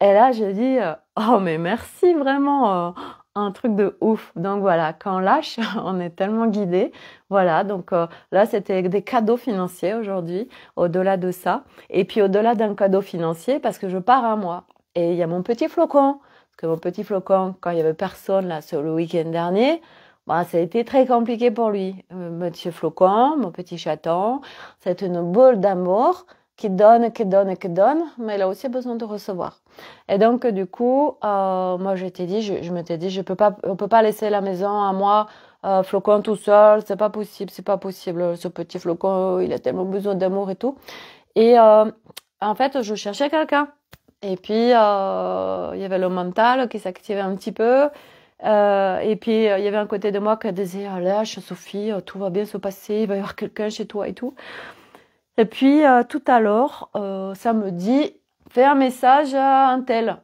Et là, je dis, euh, oh mais merci vraiment, euh, un truc de ouf. Donc voilà, quand on lâche, (laughs) on est tellement guidé. Voilà, donc euh, là, c'était des cadeaux financiers aujourd'hui, au-delà de ça. Et puis au-delà d'un cadeau financier, parce que je pars à moi. Et il y a mon petit flocon. Parce que mon petit flocon, quand il y avait personne là sur le week-end dernier, bah, ça a été très compliqué pour lui. Euh, monsieur Flocon, mon petit chaton, c'est une boule d'amour qui donne, qui donne, qui donne, mais elle a aussi besoin de recevoir. Et donc, du coup, euh, moi, je t'ai dit, je, me dit, je peux pas, on peut pas laisser la maison à moi, euh, flocon tout seul, c'est pas possible, c'est pas possible, ce petit flocon, il a tellement besoin d'amour et tout. Et euh, en fait, je cherchais quelqu'un. Et puis, il y avait le mental qui s'activait un petit peu. et puis il y avait un côté de moi qui disait ah, lâche Sophie, tout va bien se passer, il va y avoir quelqu'un chez toi et tout. Et puis euh, tout à l'heure, euh, ça me dit fais un message à un tel.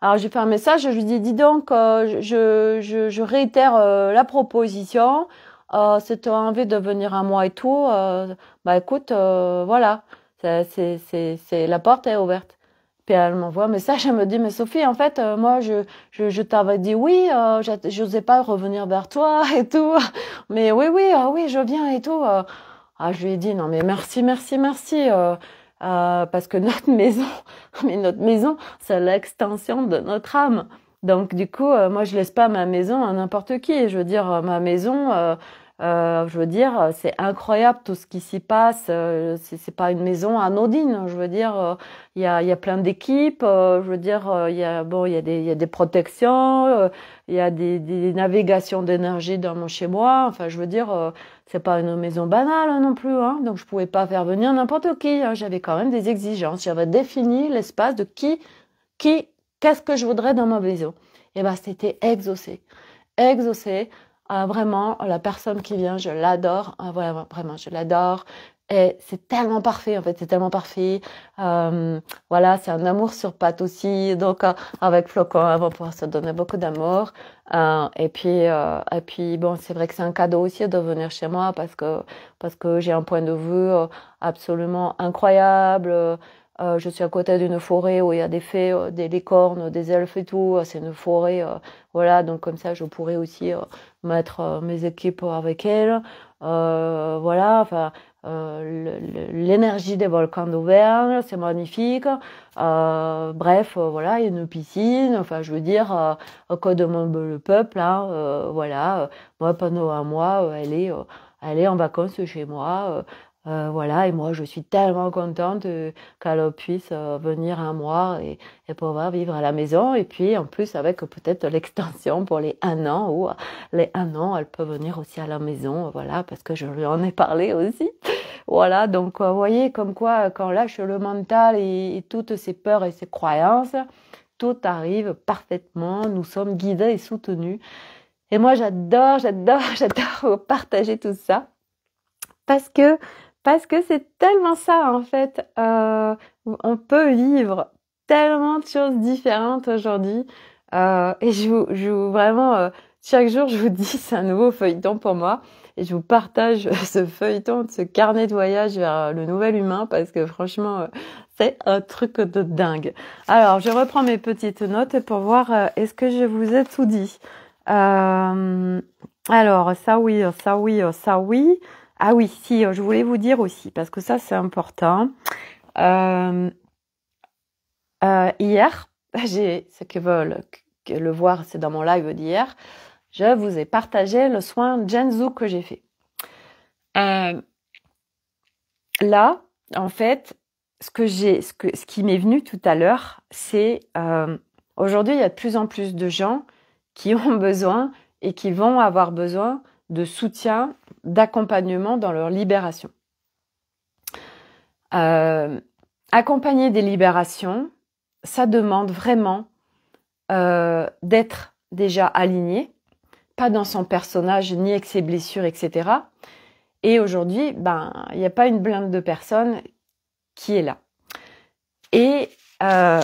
Alors j'ai fait un message, je lui dis dis donc, euh, je, je, je, réitère euh, la proposition, c'est envie de venir à moi et tout. bah écoute, voilà, c'est la porte est ouverte. Puis elle m'envoie un message, elle me dit mais Sophie en fait moi je je, je t'avais dit oui, je n'osais pas revenir vers toi (laughs) et tout, mais oui oui ah oui je viens et tout. Ah, je lui ai dit non mais merci, merci, merci. Euh, euh, parce que notre (laughs) maison, mais notre maison, c'est l'extension de notre âme. Donc du coup, euh, moi je laisse pas ma maison à n'importe qui. Je veux dire, ma maison, je veux dire, c'est incroyable tout ce qui s'y passe. c'est pas une maison anodine. Je veux dire, il y a, y, a, plein d'équipes. je veux dire, il y a bon, il y, y, a des protections, il y a des, des navigations d'énergie dans mon chez moi. Enfin, je veux dire c'est pas une maison banale hein, non plus, hein. donc je pouvais pas faire venir n'importe qui. Hein. J'avais quand même des exigences. J'avais défini l'espace de qui, qui, qu'est-ce que je voudrais dans ma maison. Et eh ben c'était exaucé, exaucé. Ah, vraiment, la personne qui vient, je l'adore. Ah, voilà, vraiment, je l'adore. Et eh, c'est tellement parfait, en fait, c'est tellement parfait. Euh, voilà, c'est un amour sur pattes aussi. Donc, euh, avec Flocon, hein, on va pouvoir se donner beaucoup d'amour. Euh, et puis, et puis, bon, c'est vrai que c'est un cadeau aussi de venir chez moi parce que parce que j'ai un point de vue absolument incroyable. je suis à côté d'une forêt où il y a des fées, des licornes, des elfes et tout. C'est une forêt, voilà. Donc comme ça, je pourrais aussi mettre mes équipes avec elles. voilà. Enfin, euh, l'énergie des volcans d'Auvergne, c'est magnifique. Euh, bref, euh, voilà, il y a une piscine, enfin, je veux dire, quoi demande le peuple, hein, voilà, moi, pendant un mois, elle est, elle est en vacances chez moi, euh, voilà, et moi je suis tellement contente euh, qu'elle puisse euh, venir à moi et, pouvoir vivre à la maison. Et puis en plus avec peut-être (laughs) l'extension pour les un an ou les un an, elle peut venir aussi à la maison, voilà, parce que je lui en ai parlé aussi. (laughs) voilà, donc vous voyez comme quoi quand lâche le mental et, et toutes ses peurs et ses croyances, tout arrive parfaitement, nous sommes guidés et soutenus. Et moi j'adore, j'adore, (laughs) j'adore partager tout ça parce que parce que c'est tellement ça en fait. Euh, on peut vivre tellement de choses différentes aujourd'hui. Euh, et je vous, je vous vraiment, euh, chaque jour, je vous (laughs) dis, c'est un nouveau feuilleton pour moi. Et je vous partage (laughs) ce feuilleton, ce carnet de voyage vers euh, le nouvel humain, parce que franchement, euh, c'est un truc de dingue. Alors, je reprends mes petites notes pour voir est-ce que je vous ai tout dit. alors, ça oui, ça oui, ça oui. Ah oui, si, euh, je voulais vous dire aussi, parce que ça c'est important. Euh, euh, hier, (laughs) j'ai ceux qui veulent le voir, c'est dans mon live d'hier. Je vous ai partagé le soin Genzu que j'ai fait. là, en fait, ce que j'ai, ce, qui m'est venu tout à l'heure, c'est aujourd'hui il y a de plus en plus de gens qui ont (laughs) besoin et qui vont avoir besoin de soutien d'accompagnement dans leur libération. Euh, accompagner des libérations, ça demande vraiment euh, d'être déjà aligné, pas dans son personnage ni avec ses blessures, etc. Et aujourd'hui, ben, il n'y a pas une blinde de personne qui est là. Et euh,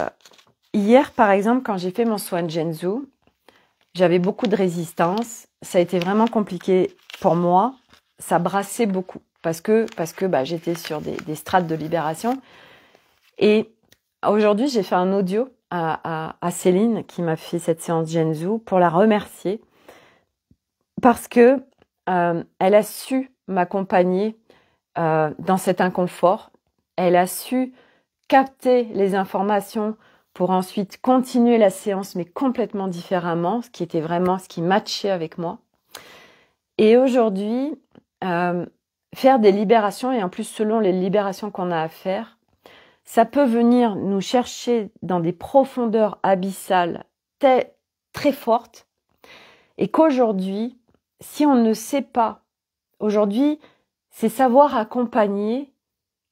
hier, par exemple, quand j'ai fait mon soin de Genzu, j'avais beaucoup de résistance. Ça a été vraiment compliqué pour moi ça brassait beaucoup parce que parce que bah, j'étais sur des, strates de libération. Et aujourd'hui, j'ai fait un audio à, à, Céline qui m'a fait cette séance Genzu pour la remercier parce que euh, elle a su m'accompagner euh, dans cet inconfort. Elle a su capter les informations pour ensuite continuer la séance, mais complètement différemment, ce qui était vraiment ce qui matchait avec moi. Et aujourd'hui, euh, faire des libérations, et en plus selon les libérations qu'on a à faire, ça peut venir nous chercher dans des profondeurs abyssales très fortes, et qu'aujourd'hui, si on ne sait pas, aujourd'hui, c'est savoir accompagner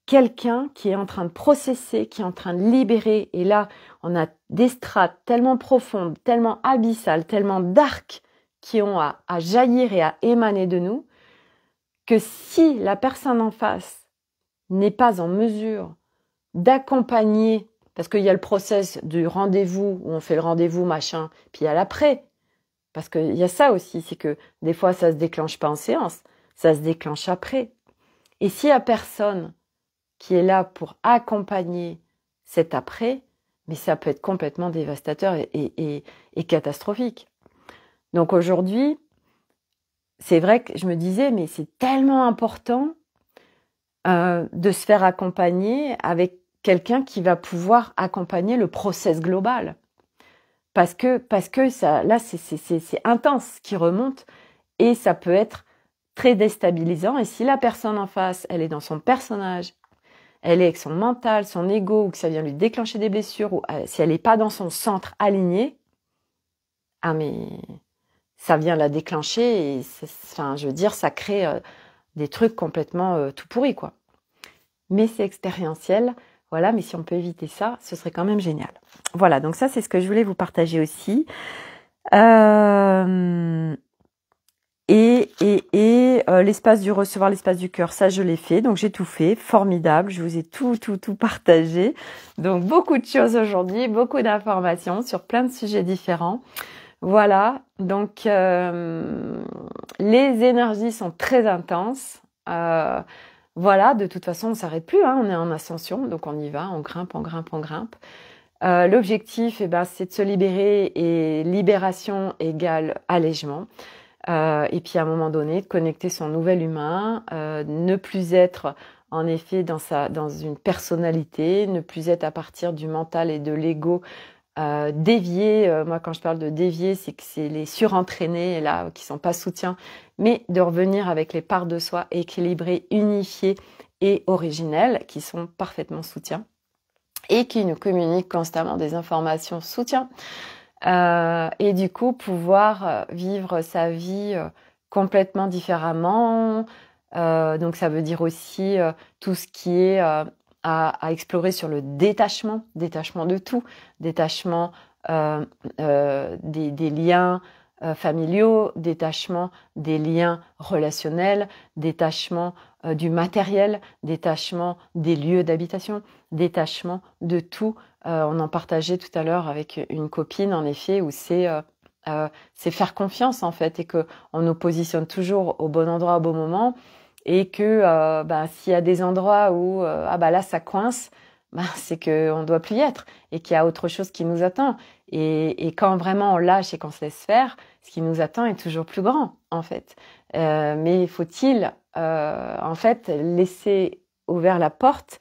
quelqu'un qui est en train de processer, qui est en train de libérer. Et là, on a des strates tellement profondes, tellement abyssales, tellement dark qui ont à jaillir et à émaner de nous, que si la personne en face n'est pas en mesure d'accompagner, parce qu'il y a le process du rendez-vous où on fait le rendez-vous, machin, puis il y a l'après. Parce qu'il y a ça aussi, c'est que des fois ça se déclenche pas en séance, ça se déclenche après. Et s'il y a personne qui est là pour accompagner cet après, mais ça peut être complètement dévastateur et catastrophique. Donc aujourd'hui, c'est vrai que je me disais, mais c'est tellement important euh, de se faire accompagner avec quelqu'un qui va pouvoir accompagner le process global. Parce que, parce que ça, là, c'est intense qui remonte et ça peut être très déstabilisant. Et si la personne en face, elle est dans son personnage, elle est avec son mental, son ego, ou que ça vient lui déclencher des blessures, ou euh, si elle n'est pas dans son centre aligné, ah mais ça vient la déclencher. Et enfin, je veux dire, ça crée euh, des trucs complètement euh, tout pourris, quoi. Mais c'est expérientiel. Voilà, mais si on peut éviter ça, ce serait quand même génial. Voilà, donc ça, c'est ce que je voulais vous partager aussi. Euh, et, et, et l'espace du recevoir, l'espace du cœur, ça je l'ai fait, donc j'ai tout fait, formidable, je vous ai tout, tout, tout partagé. Donc beaucoup de choses aujourd'hui, beaucoup d'informations sur plein de sujets différents. Voilà, donc euh, les énergies sont très intenses. Euh, voilà, de toute façon, on s'arrête plus, hein, on est en ascension, donc on y va, on grimpe, on grimpe, on grimpe. Euh, l'objectif, eh ben, c'est de se libérer et libération égale allègement. et puis à un moment donné, de connecter son nouvel humain, ne plus être en effet dans, sa, dans une personnalité, ne plus être à partir du mental et de l'ego euh, dévier, euh, moi quand je parle de dévier, c'est que c'est les surentraînés là qui sont pas soutien, mais de revenir avec les parts de soi équilibrées, unifiées et originelles qui sont parfaitement soutien et qui nous communiquent constamment des informations soutien euh, et du coup pouvoir euh, vivre sa vie complètement différemment. donc ça veut dire aussi tout ce qui est à, explorer sur le détachement, détachement de tout, détachement euh, euh, des, liens euh, familiaux, détachement des liens relationnels, détachement du matériel, détachement des lieux d'habitation, détachement de tout. on en partageait tout à l'heure avec une copine, en effet, où c'est faire confiance en fait et que on nous positionne toujours au bon endroit au bon moment et que euh, bah, s'il y a des endroits où euh, ah bah là ça coince, bah, (laughs) c'est qu'on ne doit plus y être et qu'il y a autre chose qui nous attend. Et, quand vraiment on lâche et qu'on se laisse faire, ce qui nous attend est toujours plus grand en fait. Euh, mais faut-il euh, en fait laisser ouvert la porte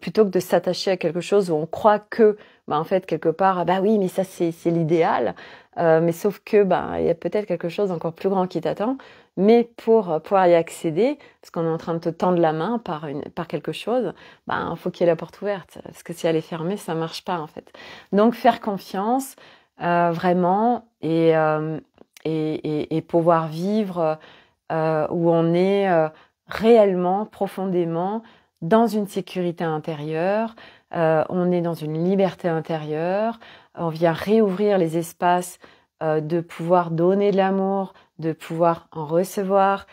plutôt que de s'attacher à quelque chose où on croit que bah, en fait quelque part ah, bah oui mais ça c'est l'idéal. mais sauf que bah, il y a peut-être quelque chose encore plus grand qui t'attend. Mais pour euh, pouvoir y accéder, parce qu'on est en train de te tendre la main par, quelque chose, ben, faut qu'il y ait la porte ouverte. Parce que si elle est fermée, ça marche pas, en fait. Donc, faire confiance, euh, vraiment, euh, et, pouvoir vivre où on est réellement, profondément, dans une sécurité intérieure, on est dans une liberté intérieure, on vient réouvrir les espaces de pouvoir donner de l'amour, de pouvoir en recevoir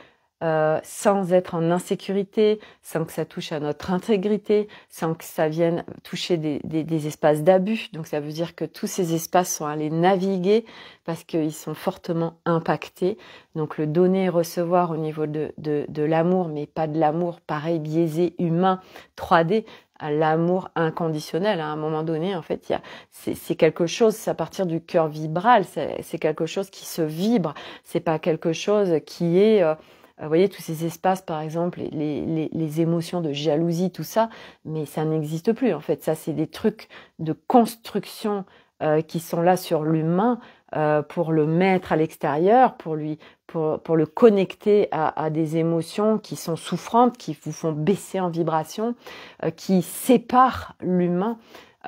euh, sans être en insécurité, sans que ça touche à notre intégrité, sans que ça vienne toucher des, des, des espaces d'abus. Donc ça veut dire que tous ces espaces sont allés naviguer parce qu'ils sont fortement impactés. Donc le donner et recevoir au niveau de, de, de l'amour, mais pas de l'amour, pareil, biaisé, humain, 3D, l'amour inconditionnel. À un moment donné, en fait, il y a, c'est, quelque chose, c'est à partir du cœur vibral, c'est, quelque chose qui se vibre, c'est pas quelque chose qui est... Euh, vous voyez, tous ces espaces, par exemple, les, les, les, émotions de jalousie, tout ça, mais ça n'existe plus, en fait. Ça, c'est des trucs de construction euh, qui sont là sur l'humain, euh, pour le mettre à l'extérieur, pour lui, pour, pour le connecter à, des émotions qui sont souffrantes, qui vous font baisser en vibration, euh, qui séparent l'humain.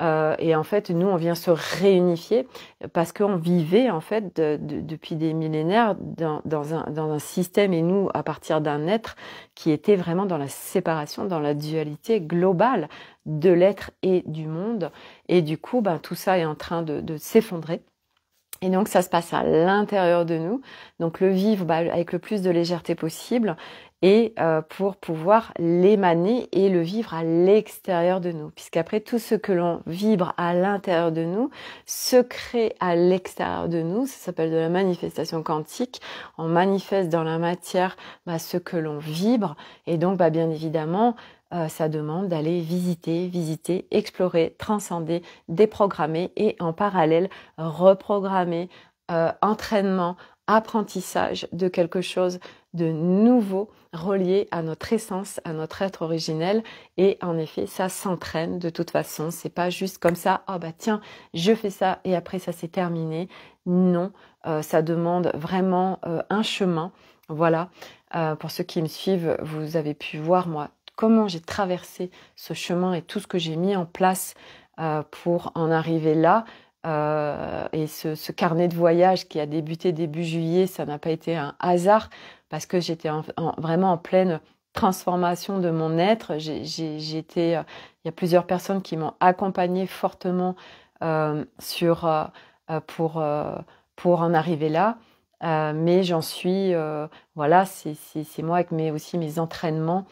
Euh, et en fait, nous, on vient se réunifier parce qu'on vivait en fait depuis des millénaires dans, dans, un, dans, un, système et nous à partir d'un être qui était vraiment dans la séparation, dans la dualité globale de l'être et du monde. Et du coup, ben, tout ça est en train de s'effondrer. Et donc ça se passe à l'intérieur de nous, donc le vivre bah, avec le plus de légèreté possible et euh, pour pouvoir l'émaner et le vivre à l'extérieur de nous, puisqu'après tout ce que l'on vibre à l'intérieur de nous se crée à l'extérieur de nous, ça s'appelle de la manifestation quantique, on manifeste dans la matière bah, ce que l'on vibre et donc bah, bien évidemment ça euh, demande d'aller visiter, visiter, explorer, transcender, déprogrammer et en parallèle reprogrammer euh, entraînement, apprentissage de quelque chose de nouveau relié à notre essence, à notre être originel. Et en effet, ça s'entraîne de toute façon. C'est pas juste comme ça, oh bah tiens, je fais ça et après ça c'est terminé. Non, euh, ça demande vraiment un chemin. Voilà. pour ceux qui me suivent, vous avez pu voir moi comment j'ai traversé ce chemin et tout ce que j'ai mis en place euh, pour en arriver là. Euh, et ce, ce, carnet de voyage qui a débuté début juillet, ça n'a pas été un hasard parce que j'étais vraiment en pleine transformation de mon être. Euh, il y a plusieurs personnes qui m'ont accompagné fortement euh, sur euh, pour pour en arriver là. Euh, mais j'en suis, voilà, c'est moi avec mes, aussi mes entraînements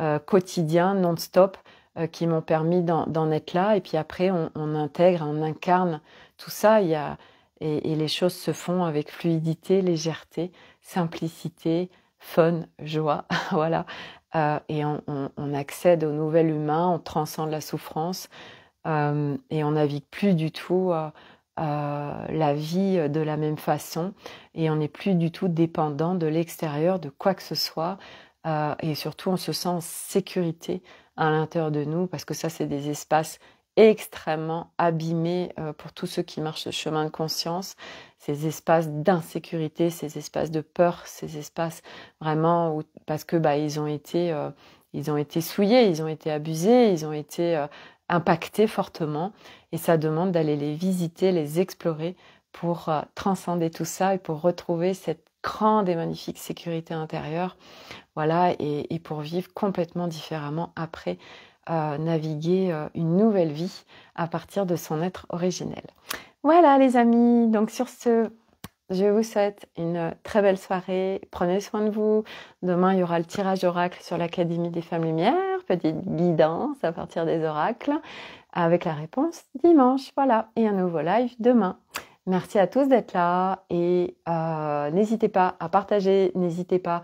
euh, quotidien, non-stop, euh, qui m'ont permis d'en être là. Et puis après, on, intègre, on incarne tout ça. Il y et, les choses se font avec fluidité, légèreté, simplicité, fun, joie. (laughs) voilà. Euh, et on, accède au nouvel humain, on transcende la souffrance et on navigue plus du tout. la vie de la même façon et on n'est plus du tout dépendant de l'extérieur, de quoi que ce soit, euh, et surtout on se sent en sécurité à l'intérieur de nous parce que ça c'est des espaces extrêmement abîmés euh, pour tous ceux qui marchent ce chemin de conscience, ces espaces d'insécurité, ces espaces de peur, ces espaces vraiment où, parce que bah, ils ont été euh, ils ont été souillés, ils ont été abusés, ils ont été impactés fortement et ça demande d'aller les visiter, les explorer pour transcender tout ça et pour retrouver cette grande et magnifique sécurité intérieure. Voilà, et, pour vivre complètement différemment après euh, naviguer euh, une nouvelle vie à partir de son être originel. Voilà les amis, donc sur ce, je vous souhaite une très belle soirée. Prenez soin de vous. Demain, il y aura le tirage oracle sur l'Académie des Femmes Lumières, petite guidance à partir des oracles, avec la réponse dimanche. Voilà, et un nouveau live demain. Merci à tous d'être là et euh, n'hésitez pas à partager, n'hésitez pas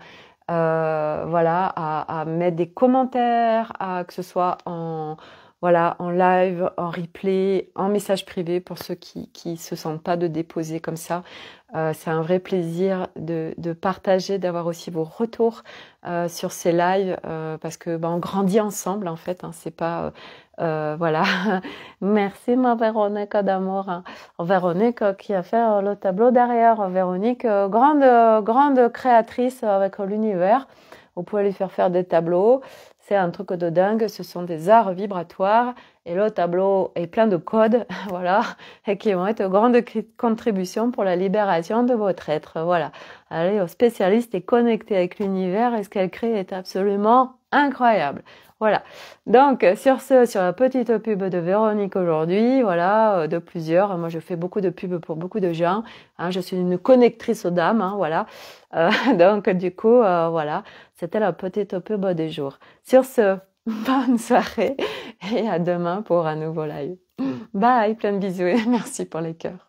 euh, voilà, à, mettre des commentaires, à, que ce soit en, voilà, en live, en replay, en message privé pour ceux qui ne se sentent pas de déposer comme ça. Euh, c'est un vrai plaisir de, de partager, d'avoir aussi vos retours euh, sur ces lives euh, parce que ben on grandit ensemble en fait. Hein, c'est pas voilà. (laughs) Merci ma Véronique d'amour, hein. Véronique qui a fait le tableau derrière. Véronique, grande grande créatrice avec l'univers. Vous pouvez lui faire faire des tableaux c'est un truc de dingue, ce sont des arts vibratoires et le tableau est plein de codes, (laughs) voilà, et qui vont être grande contribution pour la libération de votre être, voilà. Allez au spécialiste et connecté avec l'univers et ce qu'elle crée est absolument incroyable. Voilà. Donc euh, sur ce, sur la petite pub de Véronique aujourd'hui, voilà, euh, de plusieurs. Moi, je fais beaucoup de pubs pour beaucoup de gens. Hein. je suis une connectrice aux dames, hein, voilà. Euh, (laughs) donc du coup, voilà, c'était la petite pub du jour. Sur ce, (laughs) bonne soirée et à demain pour un nouveau live. Mm. Bye, plein de bisous et (laughs) merci pour les cœurs.